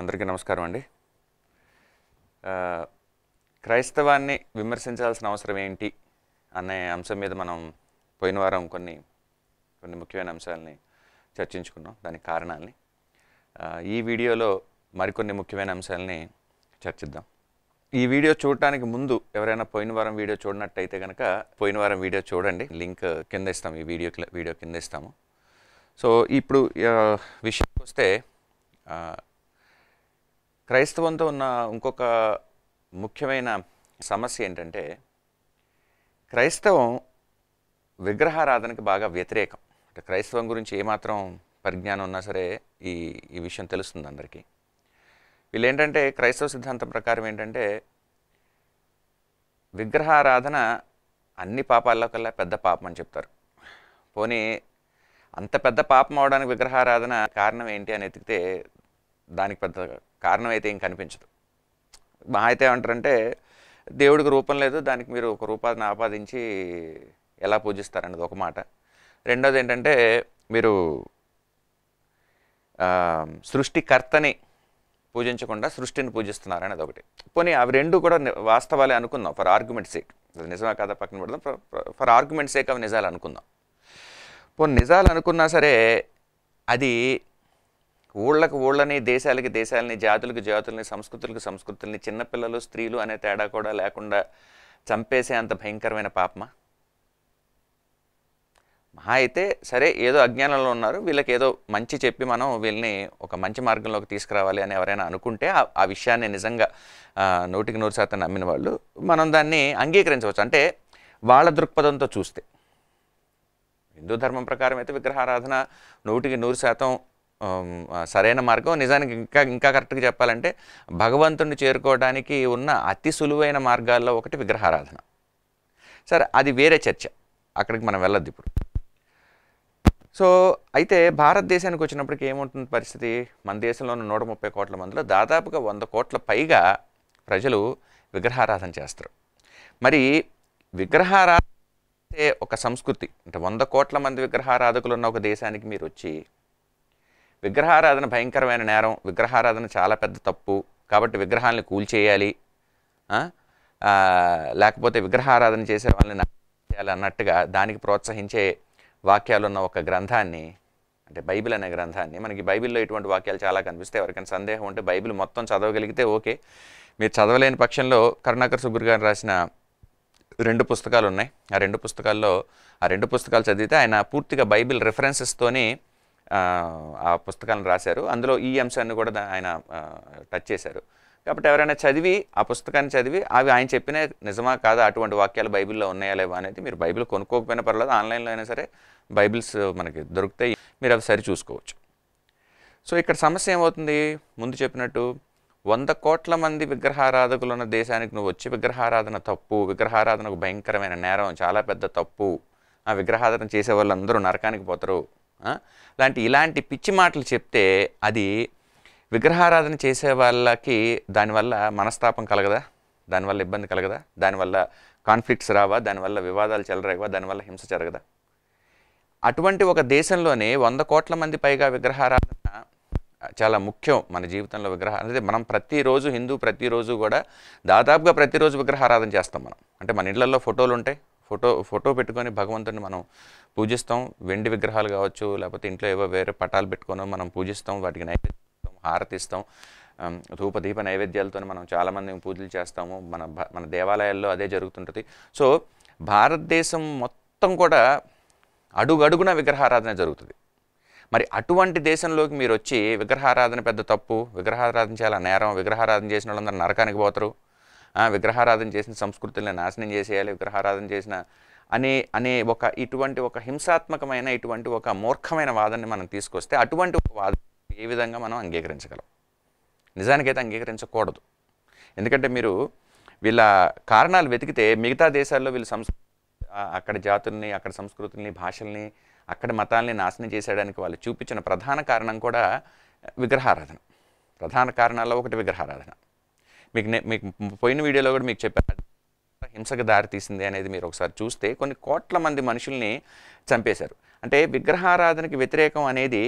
అందరికీ నమస్కారం అండి క్రైస్తవాన్ని విమర్శించాల్సిన అవసరం ఏంటి అనే అంశం మీద మనం పోయిన వారం కొన్ని కొన్ని ముఖ్యమైన అంశాలని చర్చించుకున్నాం దాని కారణాలని ఈ వీడియోలో మరికొన్ని ముఖ్యమైన అంశాలని చర్చిద్దాం ఈ వీడియో చూడటానికి ముందు ఎవరైనా పోయిన వారం వీడియో చూడనట్టయితే కనుక పోయిన వారం వీడియో చూడండి లింక్ కింద ఇస్తాం ఈ వీడియో వీడియో కింద ఇస్తాము సో ఇప్పుడు విషయానికి వస్తే క్రైస్తవంతో ఉన్న ఇంకొక ముఖ్యమైన సమస్య ఏంటంటే క్రైస్తవం విగ్రహారాధనకి బాగా వ్యతిరేకం అంటే క్రైస్తవం గురించి ఏమాత్రం పరిజ్ఞానం ఉన్నా సరే ఈ ఈ విషయం తెలుస్తుంది అందరికీ వీళ్ళు ఏంటంటే క్రైస్తవ సిద్ధాంతం ప్రకారం ఏంటంటే విగ్రహారాధన అన్ని పాపాల్లో కల్లా పెద్ద పాపం అని చెప్తారు పోనీ అంత పెద్ద పాపం అవడానికి విగ్రహారాధన కారణం ఏంటి అని ఎతికితే దానికి పెద్ద కారణం అయితే ఏం కనిపించదు మా అయితే ఏమంటారంటే దేవుడికి రూపం లేదు దానికి మీరు ఒక రూపాన్ని ఆపాదించి ఎలా పూజిస్తారన్నది ఒక మాట రెండోది ఏంటంటే మీరు సృష్టికర్తని పూజించకుండా సృష్టిని పూజిస్తున్నారు అనేది ఒకటి పోనీ అవి రెండు కూడా వాస్తవాలే అనుకుందాం ఫర్ ఆర్గ్యుమెంట్ సేక్ నిజమే కదా పక్కన పెడదాం ఫర్ ఆర్గ్యుమెంట్ సేక్ అవి నిజాలు అనుకుందాం పోనీ నిజాలు అనుకున్నా సరే అది ఊళ్ళకు ఊళ్ళని దేశాలకి దేశాలని జాతులకు జాతులని సంస్కృతులకు సంస్కృతుల్ని చిన్నపిల్లలు స్త్రీలు అనే తేడా కూడా లేకుండా చంపేసే అంత భయంకరమైన పాపమా మహా అయితే సరే ఏదో అజ్ఞానంలో ఉన్నారు వీళ్ళకి ఏదో మంచి చెప్పి మనం వీళ్ళని ఒక మంచి మార్గంలోకి తీసుకురావాలి అని ఎవరైనా అనుకుంటే ఆ విషయాన్ని నిజంగా నూటికి నూరు శాతం నమ్మిన వాళ్ళు మనం దాన్ని అంగీకరించవచ్చు అంటే వాళ్ళ దృక్పథంతో చూస్తే హిందూ ధర్మం ప్రకారం అయితే విగ్రహారాధన నూటికి నూరు శాతం సరైన మార్గం నిజానికి ఇంకా ఇంకా కరెక్ట్గా చెప్పాలంటే భగవంతుడిని చేరుకోవడానికి ఉన్న అతి సులువైన మార్గాల్లో ఒకటి విగ్రహారాధన సరే అది వేరే చర్చ అక్కడికి మనం వెళ్ళొద్దు ఇప్పుడు సో అయితే భారతదేశానికి వచ్చినప్పటికి ఏముంటుంది పరిస్థితి మన దేశంలో ఉన్న నూట ముప్పై కోట్ల మందిలో దాదాపుగా వంద కోట్ల పైగా ప్రజలు విగ్రహారాధన చేస్తారు మరి విగ్రహారాధన ఒక సంస్కృతి అంటే వంద కోట్ల మంది విగ్రహారాధకులు ఉన్న ఒక దేశానికి మీరు వచ్చి విగ్రహారాధన భయంకరమైన నేరం విగ్రహారాధన చాలా పెద్ద తప్పు కాబట్టి విగ్రహాలను కూల్చేయాలి లేకపోతే విగ్రహారాధన చేసే వాళ్ళని చేయాలి అన్నట్టుగా దానికి ప్రోత్సహించే వాక్యాలున్న ఒక గ్రంథాన్ని అంటే బైబిల్ అనే గ్రంథాన్ని మనకి బైబిల్లో ఇటువంటి వాక్యాలు చాలా కనిపిస్తాయి ఎవరికైనా సందేహం ఉంటే బైబిల్ మొత్తం చదవగలిగితే ఓకే మీరు చదవలేని పక్షంలో కరుణాకర్ సుబ్బురు గారు రాసిన రెండు పుస్తకాలు ఉన్నాయి ఆ రెండు పుస్తకాల్లో ఆ రెండు పుస్తకాలు చదివితే ఆయన పూర్తిగా బైబిల్ రిఫరెన్సెస్తోని ఆ పుస్తకాలను రాశారు అందులో ఈ అంశాన్ని కూడా ఆయన టచ్ చేశారు కాబట్టి ఎవరైనా చదివి ఆ పుస్తకాన్ని చదివి అవి ఆయన చెప్పిన నిజమా కాదా అటువంటి వాక్యాలు బైబిల్లో ఉన్నాయా లేవా అనేది మీరు బైబిల్ కొనుక్కోకపోయినా పర్లేదు ఆన్లైన్లో అయినా సరే బైబిల్స్ మనకి దొరుకుతాయి మీరు అవి సరి చూసుకోవచ్చు సో ఇక్కడ సమస్య ఏమవుతుంది ముందు చెప్పినట్టు వంద కోట్ల మంది విగ్రహారాధకులు ఉన్న దేశానికి నువ్వు వచ్చి విగ్రహారాధన తప్పు విగ్రహారాధన ఒక భయంకరమైన నేరం చాలా పెద్ద తప్పు ఆ విగ్రహారాధన చేసే వాళ్ళందరూ నరకానికి పోతారు లాంటి ఇలాంటి పిచ్చి మాటలు చెప్తే అది విగ్రహారాధన చేసే వాళ్ళకి దానివల్ల మనస్తాపం కలగదా దానివల్ల ఇబ్బంది కలగదా దానివల్ల కాన్ఫ్లిక్ట్స్ రావా దానివల్ల వివాదాలు చెలరేగవా దానివల్ల హింస జరగదా అటువంటి ఒక దేశంలోనే వంద కోట్ల మంది పైగా విగ్రహారాధన చాలా ముఖ్యం మన జీవితంలో విగ్రహ అంటే మనం ప్రతిరోజు హిందూ ప్రతిరోజు కూడా దాదాపుగా ప్రతిరోజు విగ్రహారాధన చేస్తాం మనం అంటే మన ఇళ్లలో ఫోటోలు ఉంటాయి ఫోటో ఫోటో పెట్టుకొని భగవంతుని మనం పూజిస్తాం వెండి విగ్రహాలు కావచ్చు లేకపోతే ఇంట్లో ఏవో వేరే పటాలు పెట్టుకొని మనం పూజిస్తాం వాటికి నైవేద్యం హారతిస్తాం దీప నైవేద్యాలతో మనం చాలామంది పూజలు చేస్తాము మన మన దేవాలయాల్లో అదే జరుగుతుంటుంది సో భారతదేశం మొత్తం కూడా అడుగడుగున విగ్రహారాధన జరుగుతుంది మరి అటువంటి దేశంలోకి మీరు వచ్చి విగ్రహారాధన పెద్ద తప్పు విగ్రహారాధన చాలా నేరం విగ్రహారాధన చేసిన వాళ్ళందరూ నరకానికి పోతారు విగ్రహారాధన చేసిన సంస్కృతులను నాశనం చేసేయాలి విగ్రహారాధన చేసిన అనే అనే ఒక ఇటువంటి ఒక హింసాత్మకమైన ఇటువంటి ఒక మూర్ఖమైన వాదనని మనం తీసుకొస్తే అటువంటి ఒక వాదన ఏ విధంగా మనం అంగీకరించగలం నిజానికైతే అంగీకరించకూడదు ఎందుకంటే మీరు వీళ్ళ కారణాలు వెతికితే మిగతా దేశాల్లో వీళ్ళు సంస్ అక్కడ జాతుల్ని అక్కడ సంస్కృతుల్ని భాషల్ని అక్కడ మతాల్ని నాశనం చేసేయడానికి వాళ్ళు చూపించిన ప్రధాన కారణం కూడా విగ్రహారాధన ప్రధాన కారణాల్లో ఒకటి విగ్రహారాధన మీకు మీకు పోయిన వీడియోలో కూడా మీకు చెప్పాను హింసకు దారితీసింది అనేది మీరు ఒకసారి చూస్తే కొన్ని కోట్ల మంది మనుషుల్ని చంపేశారు అంటే విగ్రహారాధనకి వ్యతిరేకం అనేది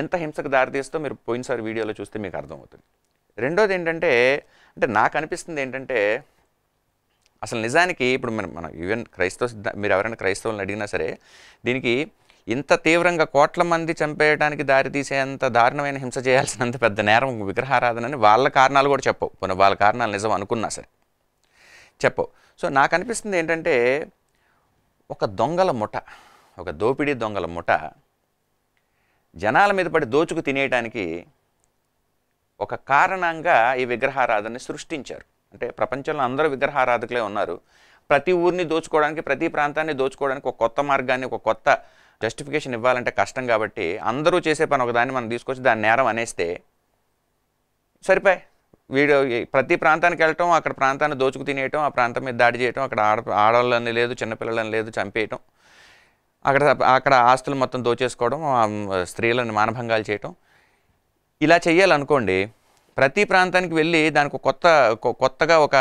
ఎంత హింసకు దారితీస్తో మీరు పోయినసారి వీడియోలో చూస్తే మీకు అర్థమవుతుంది రెండోది ఏంటంటే అంటే నాకు అనిపిస్తుంది ఏంటంటే అసలు నిజానికి ఇప్పుడు మనం మనం ఈవెన్ క్రైస్తవ మీరు ఎవరైనా క్రైస్తవులను అడిగినా సరే దీనికి ఇంత తీవ్రంగా కోట్ల మంది చంపేయడానికి దారితీసేంత దారుణమైన హింస చేయాల్సినంత పెద్ద నేరం విగ్రహారాధనని వాళ్ళ కారణాలు కూడా చెప్పవు కొన్ని వాళ్ళ కారణాలు నిజం అనుకున్నా సరే చెప్పవు సో నాకు అనిపిస్తుంది ఏంటంటే ఒక దొంగల ముఠ ఒక దోపిడీ దొంగల ముఠ జనాల మీద పడి దోచుకు తినేయడానికి ఒక కారణంగా ఈ విగ్రహారాధనని సృష్టించారు అంటే ప్రపంచంలో అందరూ విగ్రహారాధకులే ఉన్నారు ప్రతి ఊరిని దోచుకోవడానికి ప్రతి ప్రాంతాన్ని దోచుకోవడానికి ఒక కొత్త మార్గాన్ని ఒక కొత్త జస్టిఫికేషన్ ఇవ్వాలంటే కష్టం కాబట్టి అందరూ చేసే పని ఒకదాన్ని మనం తీసుకొచ్చి దాని నేరం అనేస్తే సరిపోయి వీడు ప్రతి ప్రాంతానికి వెళ్ళటం అక్కడ ప్రాంతాన్ని దోచుకు తినేయటం ఆ ప్రాంతం మీద దాడి చేయటం అక్కడ ఆడ ఆడవాళ్ళని లేదు చిన్నపిల్లలని లేదు చంపేయటం అక్కడ అక్కడ ఆస్తులు మొత్తం దోచేసుకోవడం స్త్రీలను మానభంగాలు చేయటం ఇలా చేయాలనుకోండి ప్రతి ప్రాంతానికి వెళ్ళి దానికి కొత్త కొత్తగా ఒక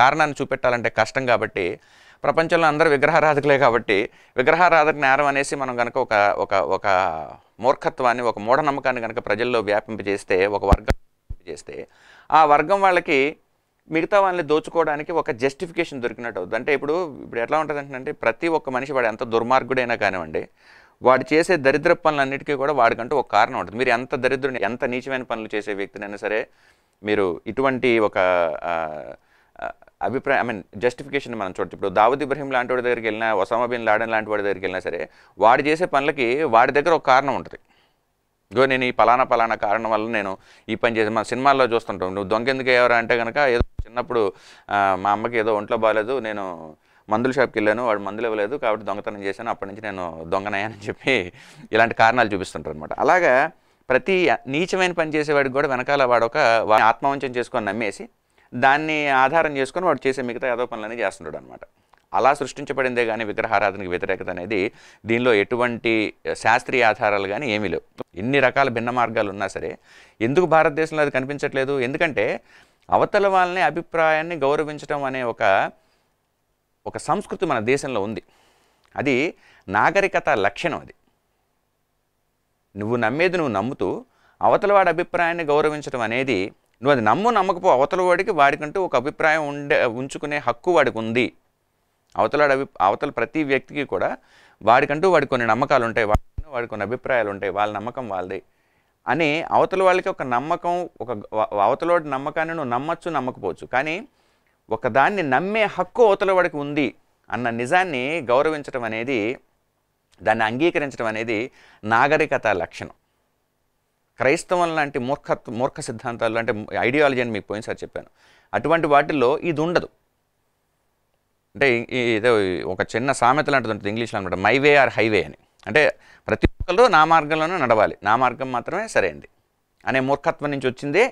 కారణాన్ని చూపెట్టాలంటే కష్టం కాబట్టి ప్రపంచంలో అందరూ విగ్రహారాధకులే కాబట్టి విగ్రహారాధక నేరం అనేసి మనం కనుక ఒక ఒక ఒక మూర్ఖత్వాన్ని ఒక మూఢనమ్మకాన్ని కనుక ప్రజల్లో వ్యాపింపజేస్తే ఒక వర్గం చేస్తే ఆ వర్గం వాళ్ళకి మిగతా వాళ్ళని దోచుకోవడానికి ఒక జస్టిఫికేషన్ దొరికినట్టు అవుతుంది అంటే ఇప్పుడు ఇప్పుడు ఎట్లా ఉంటుంది అంటే ప్రతి ఒక్క మనిషి వాడు ఎంత దుర్మార్గుడైనా కానివ్వండి వాడు చేసే దరిద్ర పనులన్నిటికీ కూడా వాడికంటూ ఒక కారణం ఉంటుంది మీరు ఎంత దరిద్రుని ఎంత నీచమైన పనులు చేసే వ్యక్తినైనా సరే మీరు ఇటువంటి ఒక అభిప్రాయం ఐ మీన్ జస్టిఫికేషన్ మనం చూడచ్చు ఇప్పుడు దావుద్ ఇబ్రహీం లాంటి వాడి దగ్గరికి వెళ్ళినా ఒసామా బిన్ లాడన్ లాంటి వాడి దగ్గరికి వెళ్ళినా సరే వాడు చేసే పనులకి వాడి దగ్గర ఒక కారణం ఉంటుంది ఇగో నేను ఈ పలానా పలానా కారణం వల్ల నేను ఈ పని చేసి మన సినిమాల్లో చూస్తుంటాం నువ్వు దొంగెందుకు ఎవరు అంటే కనుక ఏదో చిన్నప్పుడు మా అమ్మకి ఏదో ఒంట్లో బాగాలేదు నేను మందుల షాప్కి వెళ్ళాను వాడు మందులు ఇవ్వలేదు కాబట్టి దొంగతనం చేశాను అప్పటి నుంచి నేను దొంగనయ్యానని చెప్పి ఇలాంటి కారణాలు చూపిస్తుంటారు అనమాట అలాగా ప్రతి నీచమైన పని చేసేవాడికి కూడా వెనకాల వాడొక వాడిని ఆత్మవంచం చేసుకొని నమ్మేసి దాన్ని ఆధారం చేసుకొని వాడు చేసే మిగతా యాదో పనులని చేస్తుంటాడు అనమాట అలా సృష్టించబడిందే కానీ విగ్రహారాధనకి వ్యతిరేకత అనేది దీనిలో ఎటువంటి శాస్త్రీయ ఆధారాలు కానీ ఏమీ లేవు ఎన్ని రకాల భిన్న మార్గాలు ఉన్నా సరే ఎందుకు భారతదేశంలో అది కనిపించట్లేదు ఎందుకంటే అవతల వాళ్ళని అభిప్రాయాన్ని గౌరవించడం అనే ఒక ఒక సంస్కృతి మన దేశంలో ఉంది అది నాగరికత లక్షణం అది నువ్వు నమ్మేది నువ్వు నమ్ముతూ అవతలవాడి అభిప్రాయాన్ని గౌరవించడం అనేది నువ్వు అది నమ్ము నమ్మకపో అవతల వాడికి వాడికంటూ ఒక అభిప్రాయం ఉండే ఉంచుకునే హక్కు వాడికి ఉంది అవతలాడి అభి అవతల ప్రతి వ్యక్తికి కూడా వాడికంటూ వాడి కొన్ని నమ్మకాలు ఉంటాయి వాడి కొన్ని అభిప్రాయాలు ఉంటాయి వాళ్ళ నమ్మకం వాళ్ళది అని అవతల వాళ్ళకి ఒక నమ్మకం ఒక అవతలవాడి నమ్మకాన్ని నువ్వు నమ్మచ్చు నమ్మకపోవచ్చు కానీ ఒకదాన్ని నమ్మే హక్కు అవతల వాడికి ఉంది అన్న నిజాన్ని గౌరవించడం అనేది దాన్ని అంగీకరించడం అనేది నాగరికత లక్షణం క్రైస్తవం లాంటి మూర్ఖ మూర్ఖ సిద్ధాంతాలు అంటే ఐడియాలజీ అని మీకు పోయినసారి చెప్పాను అటువంటి వాటిల్లో ఇది ఉండదు అంటే ఇదే ఒక చిన్న సామెత లాంటిది ఉంటుంది ఇంగ్లీష్లో అనమాట మై వే ఆర్ హైవే అని అంటే ప్రతి ఒక్కరు నా మార్గంలోనే నడవాలి నా మార్గం మాత్రమే సరైంది అనే మూర్ఖత్వం నుంచి వచ్చిందే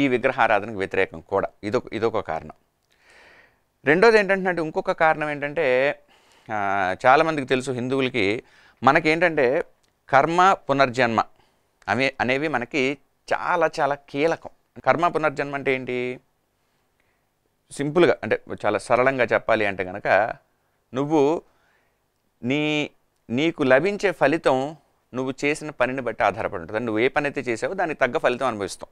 ఈ విగ్రహారాధనకు వ్యతిరేకం కూడా ఇదొక ఇదొక కారణం రెండోది ఏంటంటే ఇంకొక కారణం ఏంటంటే చాలామందికి తెలుసు హిందువులకి మనకేంటంటే కర్మ పునర్జన్మ అవి అనేవి మనకి చాలా చాలా కీలకం కర్మ పునర్జన్మ అంటే ఏంటి సింపుల్గా అంటే చాలా సరళంగా చెప్పాలి అంటే కనుక నువ్వు నీ నీకు లభించే ఫలితం నువ్వు చేసిన పనిని బట్టి ఆధారపడి ఉంటుంది నువ్వు ఏ పని అయితే చేసావో దానికి తగ్గ ఫలితం అనుభవిస్తాం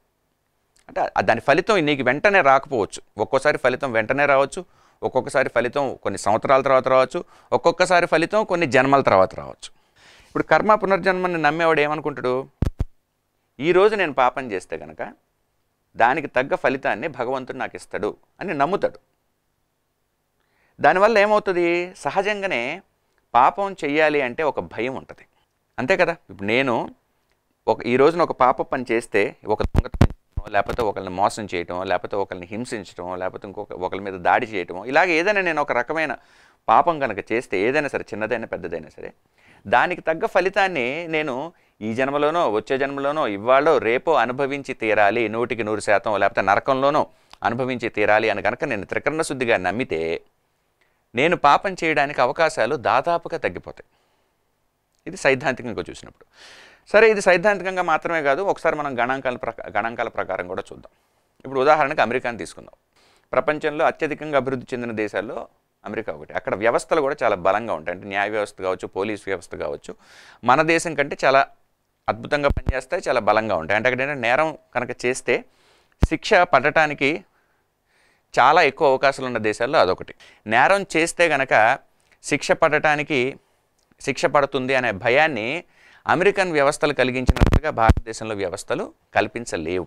అంటే దాని ఫలితం నీకు వెంటనే రాకపోవచ్చు ఒక్కోసారి ఫలితం వెంటనే రావచ్చు ఒక్కొక్కసారి ఫలితం కొన్ని సంవత్సరాల తర్వాత రావచ్చు ఒక్కొక్కసారి ఫలితం కొన్ని జన్మల తర్వాత రావచ్చు ఇప్పుడు కర్మ పునర్జన్మని నమ్మేవాడు ఏమనుకుంటాడు ఈరోజు నేను పాపం చేస్తే గనక దానికి తగ్గ ఫలితాన్ని భగవంతుడు నాకు ఇస్తాడు అని నమ్ముతాడు దానివల్ల ఏమవుతుంది సహజంగానే పాపం చెయ్యాలి అంటే ఒక భయం ఉంటుంది అంతే కదా ఇప్పుడు నేను ఒక ఈ రోజున ఒక పాప పని చేస్తే ఒక దొంగతనం లేకపోతే ఒకరిని మోసం చేయటం లేకపోతే ఒకరిని హింసించడం లేకపోతే ఇంకొక ఒకరి మీద దాడి చేయటం ఇలాగ ఏదైనా నేను ఒక రకమైన పాపం కనుక చేస్తే ఏదైనా సరే చిన్నదైనా పెద్దదైనా సరే దానికి తగ్గ ఫలితాన్ని నేను ఈ జన్మలోనో వచ్చే జన్మలోనో ఇవాళో రేపో అనుభవించి తీరాలి నూటికి నూరు శాతం లేకపోతే నరకంలోనో అనుభవించి తీరాలి అని కనుక నేను త్రికరణ శుద్ధిగా నమ్మితే నేను పాపం చేయడానికి అవకాశాలు దాదాపుగా తగ్గిపోతాయి ఇది సైద్ధాంతికంగా చూసినప్పుడు సరే ఇది సైద్ధాంతికంగా మాత్రమే కాదు ఒకసారి మనం గణాంకాల గణాంకాల ప్రకారం కూడా చూద్దాం ఇప్పుడు ఉదాహరణకు అమెరికాని తీసుకుందాం ప్రపంచంలో అత్యధికంగా అభివృద్ధి చెందిన దేశాల్లో అమెరికా ఒకటి అక్కడ వ్యవస్థలు కూడా చాలా బలంగా ఉంటాయి అంటే న్యాయ వ్యవస్థ కావచ్చు పోలీస్ వ్యవస్థ కావచ్చు మన దేశం కంటే చాలా అద్భుతంగా పనిచేస్తాయి చాలా బలంగా ఉంటాయి అంటే అక్కడ నేరం కనుక చేస్తే శిక్ష పడటానికి చాలా ఎక్కువ అవకాశాలు ఉన్న దేశాల్లో అదొకటి నేరం చేస్తే గనక శిక్ష పడటానికి శిక్ష పడుతుంది అనే భయాన్ని అమెరికన్ వ్యవస్థలు కలిగించినట్లుగా భారతదేశంలో వ్యవస్థలు కల్పించలేవు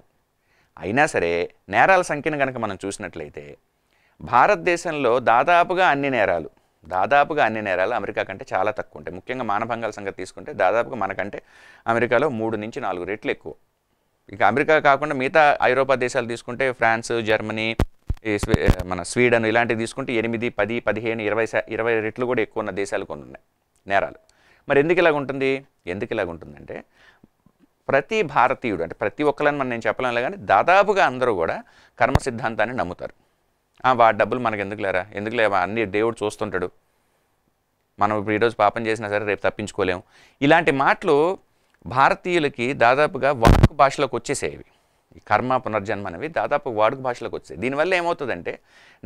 అయినా సరే నేరాల సంఖ్యను కనుక మనం చూసినట్లయితే భారతదేశంలో దాదాపుగా అన్ని నేరాలు దాదాపుగా అన్ని నేరాలు అమెరికా కంటే చాలా తక్కువ ఉంటాయి ముఖ్యంగా మానభంగాల సంగతి తీసుకుంటే దాదాపుగా మనకంటే అమెరికాలో మూడు నుంచి నాలుగు రెట్లు ఎక్కువ ఇక అమెరికా కాకుండా మిగతా ఐరోపా దేశాలు తీసుకుంటే ఫ్రాన్స్ జర్మనీ మన స్వీడన్ ఇలాంటివి తీసుకుంటే ఎనిమిది పది పదిహేను ఇరవై ఇరవై రెట్లు కూడా ఎక్కువ ఉన్న దేశాలు కొన్ని ఉన్నాయి నేరాలు మరి ఎందుకు ఇలాగ ఉంటుంది ఎందుకు ఇలాగ ఉంటుందంటే ప్రతి భారతీయుడు అంటే ప్రతి ఒక్కరని మనం నేను చెప్పలేం కానీ దాదాపుగా అందరూ కూడా కర్మ సిద్ధాంతాన్ని నమ్ముతారు వా డబ్బులు మనకు ఎందుకు లేరా ఎందుకు లేవా అన్ని దేవుడు చూస్తుంటాడు మనం ఇప్పుడు ఈరోజు పాపం చేసినా సరే రేపు తప్పించుకోలేము ఇలాంటి మాటలు భారతీయులకి దాదాపుగా వాడుక భాషలోకి వచ్చేసేవి ఈ కర్మ పునర్జన్మ అనేవి దాదాపు వాడుక భాషలోకి వచ్చేవి దీనివల్ల ఏమవుతుందంటే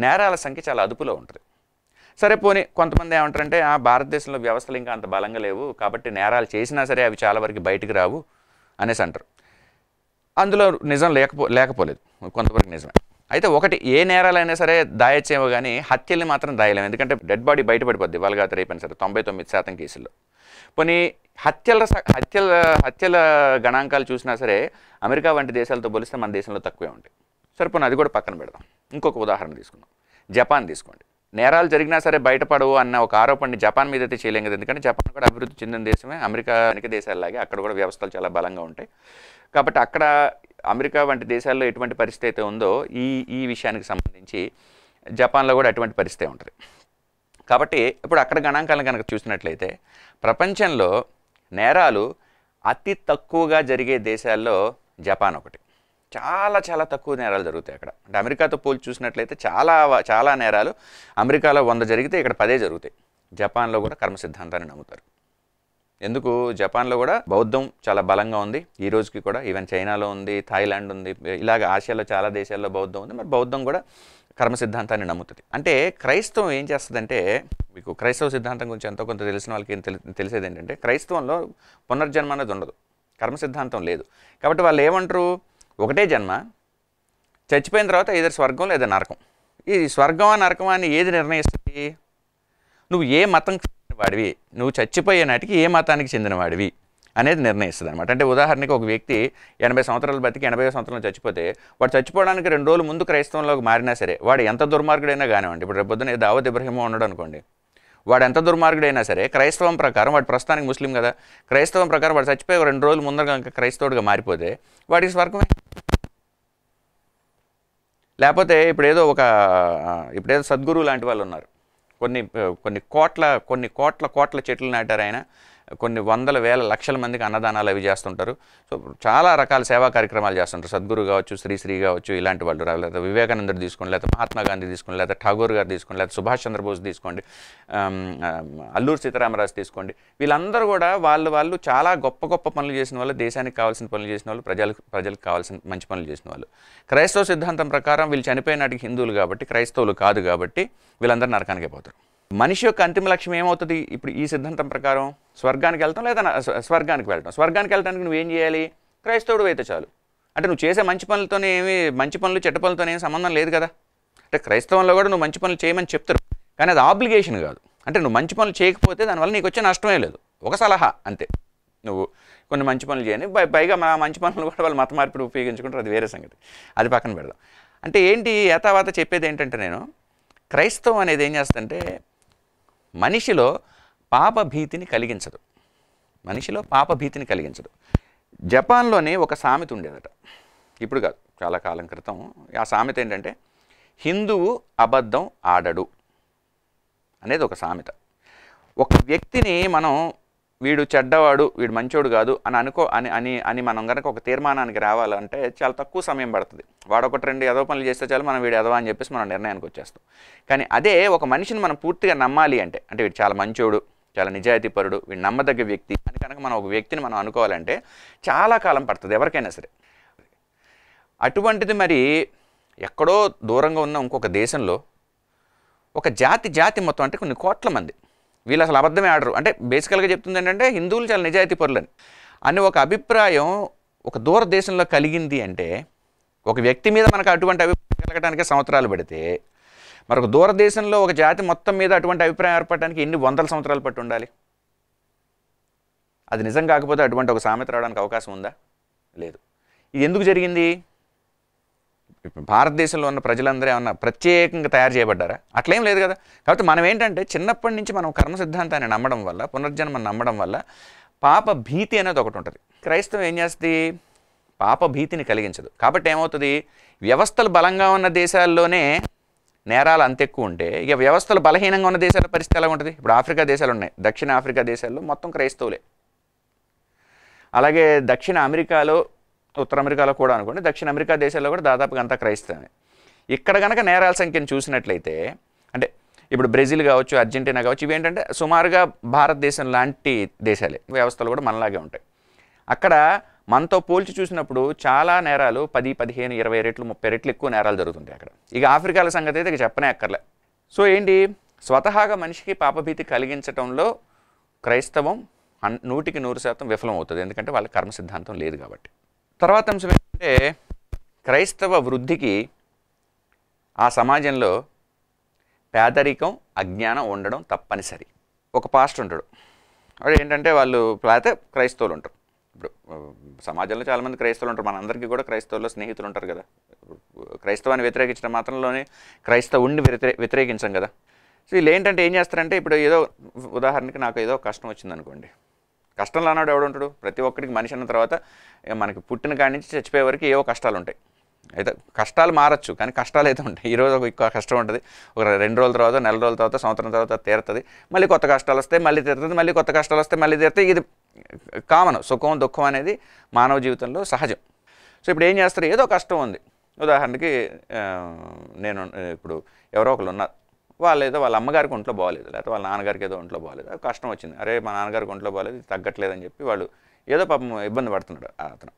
నేరాల సంఖ్య చాలా అదుపులో ఉంటుంది సరే పోనీ కొంతమంది ఏమంటారంటే ఆ భారతదేశంలో వ్యవస్థలు ఇంకా అంత బలంగా లేవు కాబట్టి నేరాలు చేసినా సరే అవి చాలా వరకు బయటికి రావు అనేసి అంటారు అందులో నిజం లేకపో లేకపోలేదు కొంతవరకు నిజమే అయితే ఒకటి ఏ నేరాలైనా సరే దాయచ్చేమో కానీ హత్యల్ని మాత్రం దాయలేము ఎందుకంటే డెడ్ బాడీ బయటపడిపోద్ది వాళ్ళగా రేపని సరే తొంభై తొమ్మిది శాతం కేసుల్లో పోనీ హత్యల హత్యల హత్యల గణాంకాలు చూసినా సరే అమెరికా వంటి దేశాలతో పోలిస్తే మన దేశంలో తక్కువే ఉంటాయి సరిపోను అది కూడా పక్కన పెడదాం ఇంకొక ఉదాహరణ తీసుకుందాం జపాన్ తీసుకోండి నేరాలు జరిగినా సరే బయటపడవు అన్న ఒక ఆరోపణని జపాన్ మీద అయితే చేయలేం కదా ఎందుకంటే జపాన్ కూడా అభివృద్ధి చెందిన దేశమే అమెరికా అనేక దేశాలలాగే అక్కడ కూడా వ్యవస్థలు చాలా బలంగా ఉంటాయి కాబట్టి అక్కడ అమెరికా వంటి దేశాల్లో ఎటువంటి పరిస్థితి అయితే ఉందో ఈ ఈ విషయానికి సంబంధించి జపాన్లో కూడా అటువంటి పరిస్థితి ఉంటుంది కాబట్టి ఇప్పుడు అక్కడ గణాంకాలను కనుక చూసినట్లయితే ప్రపంచంలో నేరాలు అతి తక్కువగా జరిగే దేశాల్లో జపాన్ ఒకటి చాలా చాలా తక్కువ నేరాలు జరుగుతాయి అక్కడ అంటే అమెరికాతో పోల్చి చూసినట్లయితే చాలా చాలా నేరాలు అమెరికాలో వంద జరిగితే ఇక్కడ పదే జరుగుతాయి జపాన్లో కూడా కర్మ సిద్ధాంతాన్ని నమ్ముతారు ఎందుకు జపాన్లో కూడా బౌద్ధం చాలా బలంగా ఉంది ఈ రోజుకి కూడా ఈవెన్ చైనాలో ఉంది థాయిలాండ్ ఉంది ఇలాగ ఆసియాలో చాలా దేశాల్లో బౌద్ధం ఉంది మరి బౌద్ధం కూడా కర్మ సిద్ధాంతాన్ని నమ్ముతుంది అంటే క్రైస్తవం ఏం చేస్తుందంటే మీకు క్రైస్తవ సిద్ధాంతం గురించి ఎంతో కొంత తెలిసిన వాళ్ళకి తెలిసేది ఏంటంటే క్రైస్తవంలో పునర్జన్మ అనేది ఉండదు కర్మ సిద్ధాంతం లేదు కాబట్టి వాళ్ళు ఏమంటారు ఒకటే జన్మ చచ్చిపోయిన తర్వాత ఏదో స్వర్గం లేదా నరకం ఈ స్వర్గమా నరకమా అని ఏది నిర్ణయిస్తుంది నువ్వు ఏ మతం వాడివి నువ్వు చచ్చిపోయే నాటికి ఏ మతానికి చెందినవాడివి అనేది నిర్ణయిస్తుంది అనమాట అంటే ఉదాహరణకి ఒక వ్యక్తి ఎనభై సంవత్సరాలు బతికి ఎనభై సంవత్సరాలు చచ్చిపోతే వాడు చచ్చిపోవడానికి రెండు రోజులు ముందు క్రైస్తవంలోకి మారినా సరే వాడు ఎంత దుర్మార్గుడైనా కానివ్వండి ఇప్పుడు రేపొద్దున దావత్ ఇబ్రహీమో ఉన్నాడు అనుకోండి వాడు ఎంత దుర్మార్గుడైనా సరే క్రైస్తవం ప్రకారం వాడు ప్రస్తుతానికి ముస్లిం కదా క్రైస్తవం ప్రకారం వాడు చచ్చిపోయి రెండు రోజులు ముందర కనుక క్రైస్తవుడిగా మారిపోతే వాడికి స్వర్గమే లేకపోతే ఇప్పుడేదో ఒక ఇప్పుడేదో సద్గురువు లాంటి వాళ్ళు ఉన్నారు కొన్ని కొన్ని కోట్ల కొన్ని కోట్ల కోట్ల చెట్లు నాటారు ఆయన కొన్ని వందల వేల లక్షల మందికి అన్నదానాలు అవి చేస్తుంటారు సో చాలా రకాల సేవా కార్యక్రమాలు చేస్తుంటారు సద్గురు కావచ్చు శ్రీశ్రీ కావచ్చు ఇలాంటి వాళ్ళు లేదా వివేకానందుడు తీసుకోండి లేదా మహాత్మా గాంధీ తీసుకోండి లేదా ఠాగూర్ గారు తీసుకోండి లేదా సుభాష్ చంద్రబోస్ తీసుకోండి అల్లూరు సీతారామరాజు తీసుకోండి వీళ్ళందరూ కూడా వాళ్ళు వాళ్ళు చాలా గొప్ప గొప్ప పనులు చేసిన వాళ్ళు దేశానికి కావాల్సిన పనులు చేసిన వాళ్ళు ప్రజలకు ప్రజలకు కావాల్సిన మంచి పనులు చేసిన వాళ్ళు క్రైస్తవ సిద్ధాంతం ప్రకారం వీళ్ళు చనిపోయినాటికి హిందువులు కాబట్టి క్రైస్తవులు కాదు కాబట్టి వీళ్ళందరూ నరకానికే పోతారు మనిషి యొక్క అంతిమ లక్ష్యం ఏమవుతుంది ఇప్పుడు ఈ సిద్ధాంతం ప్రకారం స్వర్గానికి వెళ్తాం లేదా స్వర్గానికి వెళ్ళటం స్వర్గానికి వెళ్ళడానికి నువ్వేం చేయాలి క్రైస్తవుడు అయితే చాలు అంటే నువ్వు చేసే మంచి పనులతోనే ఏమి మంచి పనులు చెడ్డ పనులతోనే ఏమి సంబంధం లేదు కదా అంటే క్రైస్తవంలో కూడా నువ్వు మంచి పనులు చేయమని చెప్తారు కానీ అది ఆబ్లిగేషన్ కాదు అంటే నువ్వు మంచి పనులు చేయకపోతే దానివల్ల నీకు వచ్చే నష్టమే లేదు ఒక సలహా అంతే నువ్వు కొన్ని మంచి పనులు చేయని పైగా మా మంచి పనులు కూడా వాళ్ళు మత మార్పిడి ఉపయోగించుకుంటారు అది వేరే సంగతి అది పక్కన పెడదాం అంటే ఏంటి యథావాత చెప్పేది ఏంటంటే నేను క్రైస్తవం అనేది ఏం చేస్తుంటే మనిషిలో పాపభీతిని కలిగించదు మనిషిలో పాపభీతిని కలిగించదు జపాన్లోనే ఒక సామెత ఉండేదట ఇప్పుడు కాదు చాలా కాలం క్రితం ఆ సామెత ఏంటంటే హిందువు అబద్ధం ఆడడు అనేది ఒక సామెత ఒక వ్యక్తిని మనం వీడు చెడ్డవాడు వీడు మంచోడు కాదు అని అనుకో అని అని అని మనం కనుక ఒక తీర్మానానికి రావాలంటే చాలా తక్కువ సమయం పడుతుంది వాడొకటి రెండు ఏదో పనులు చేస్తే చాలు మనం వీడు ఎదవ అని చెప్పేసి మనం నిర్ణయానికి వచ్చేస్తాం కానీ అదే ఒక మనిషిని మనం పూర్తిగా నమ్మాలి అంటే అంటే వీడు చాలా మంచోడు చాలా నిజాయితీపరుడు వీడు నమ్మదగ్గ వ్యక్తి అని కనుక మనం ఒక వ్యక్తిని మనం అనుకోవాలంటే చాలా కాలం పడుతుంది ఎవరికైనా సరే అటువంటిది మరి ఎక్కడో దూరంగా ఉన్న ఇంకొక దేశంలో ఒక జాతి జాతి మొత్తం అంటే కొన్ని కోట్ల మంది వీళ్ళు అసలు అబద్ధమే ఆడరు అంటే బేసికల్గా చెప్తుంది ఏంటంటే హిందువులు చాలా నిజాయితీ పరులని అని ఒక అభిప్రాయం ఒక దూరదేశంలో కలిగింది అంటే ఒక వ్యక్తి మీద మనకు అటువంటి అభిప్రాయం కలగడానికి సంవత్సరాలు పడితే మరొక దూరదేశంలో ఒక జాతి మొత్తం మీద అటువంటి అభిప్రాయం ఏర్పడడానికి ఎన్ని వందల సంవత్సరాలు పట్టు ఉండాలి అది నిజం కాకపోతే అటువంటి ఒక సామెత రావడానికి అవకాశం ఉందా లేదు ఇది ఎందుకు జరిగింది భారతదేశంలో ఉన్న ప్రజలందరూ ఏమన్నా ప్రత్యేకంగా తయారు చేయబడ్డారా అట్లేం లేదు కదా కాబట్టి మనం ఏంటంటే చిన్నప్పటి నుంచి మనం కర్మ సిద్ధాంతాన్ని నమ్మడం వల్ల పునర్జన్మ నమ్మడం వల్ల పాప భీతి అనేది ఒకటి ఉంటుంది క్రైస్తవం ఏం చేస్తుంది పాప భీతిని కలిగించదు కాబట్టి ఏమవుతుంది వ్యవస్థలు బలంగా ఉన్న దేశాల్లోనే నేరాలు అంత ఎక్కువ ఉంటే ఇక వ్యవస్థలు బలహీనంగా ఉన్న దేశాల పరిస్థితి ఎలా ఉంటుంది ఇప్పుడు ఆఫ్రికా దేశాలు ఉన్నాయి దక్షిణ ఆఫ్రికా దేశాల్లో మొత్తం క్రైస్తవులే అలాగే దక్షిణ అమెరికాలో ఉత్తర అమెరికాలో కూడా అనుకోండి దక్షిణ అమెరికా దేశాల్లో కూడా దాదాపుగా అంతా క్రైస్తవమే ఇక్కడ కనుక నేరాల సంఖ్యను చూసినట్లయితే అంటే ఇప్పుడు బ్రెజిల్ కావచ్చు అర్జెంటీనా కావచ్చు ఇవి ఏంటంటే సుమారుగా భారతదేశం లాంటి దేశాలే వ్యవస్థలు కూడా మనలాగే ఉంటాయి అక్కడ మనతో పోల్చి చూసినప్పుడు చాలా నేరాలు పది పదిహేను ఇరవై రెట్లు ముప్పై రెట్లు ఎక్కువ నేరాలు జరుగుతుంటాయి అక్కడ ఇక ఆఫ్రికాల సంగతి అయితే ఇక చెప్పనే అక్కర్లే సో ఏంటి స్వతహాగా మనిషికి పాపభీతి కలిగించడంలో క్రైస్తవం నూటికి నూరు శాతం విఫలం అవుతుంది ఎందుకంటే వాళ్ళ కర్మ సిద్ధాంతం లేదు కాబట్టి తర్వాత అంశం ఏంటంటే క్రైస్తవ వృద్ధికి ఆ సమాజంలో పేదరికం అజ్ఞానం ఉండడం తప్పనిసరి ఒక పాస్ట్ ఉంటాడు వాడు ఏంటంటే వాళ్ళు లేకపోతే క్రైస్తవులు ఉంటారు ఇప్పుడు సమాజంలో చాలామంది క్రైస్తవులు ఉంటారు మనందరికీ కూడా క్రైస్తవుల్లో స్నేహితులు ఉంటారు కదా క్రైస్తవాన్ని వ్యతిరేకించిన మాత్రంలోనే క్రైస్తవుణ్ణి వ్యతిరే వ్యతిరేకించాం కదా సో వీళ్ళు ఏంటంటే ఏం చేస్తారంటే ఇప్పుడు ఏదో ఉదాహరణకి నాకు ఏదో కష్టం వచ్చిందనుకోండి కష్టంలో అన్నాడు ఎవడుంటాడు ప్రతి ఒక్కరికి మనిషి అన్న తర్వాత మనకి పుట్టిన కాడి నుంచి చచ్చిపోయే వరకు ఏవో కష్టాలు ఉంటాయి అయితే కష్టాలు మారచ్చు కానీ కష్టాలు అయితే ఉంటాయి ఈరోజు ఒక ఎక్కువ కష్టం ఉంటుంది ఒక రెండు రోజుల తర్వాత నెల రోజుల తర్వాత సంవత్సరం తర్వాత తీరుతుంది మళ్ళీ కొత్త కష్టాలు వస్తే మళ్ళీ తీరుతుంది మళ్ళీ కొత్త కష్టాలు వస్తే మళ్ళీ తీరుతాయి ఇది కామన్ సుఖం దుఃఖం అనేది మానవ జీవితంలో సహజం సో ఇప్పుడు ఏం చేస్తారు ఏదో కష్టం ఉంది ఉదాహరణకి నేను ఇప్పుడు ఎవరో ఒకరు ఉన్నారు వాళ్ళు ఏదో వాళ్ళ అమ్మగారికి ఒంట్లో బాగలేదు లేకపోతే వాళ్ళ నాన్నగారికి ఏదో ఒంట్లో బాగలేదు కష్టం వచ్చింది అరే మా నాన్నగారికి ఒంట్లో బాగాలేదు తగ్గట్లేదని చెప్పి వాళ్ళు ఏదో పాపం ఇబ్బంది పడుతున్నాడు అతను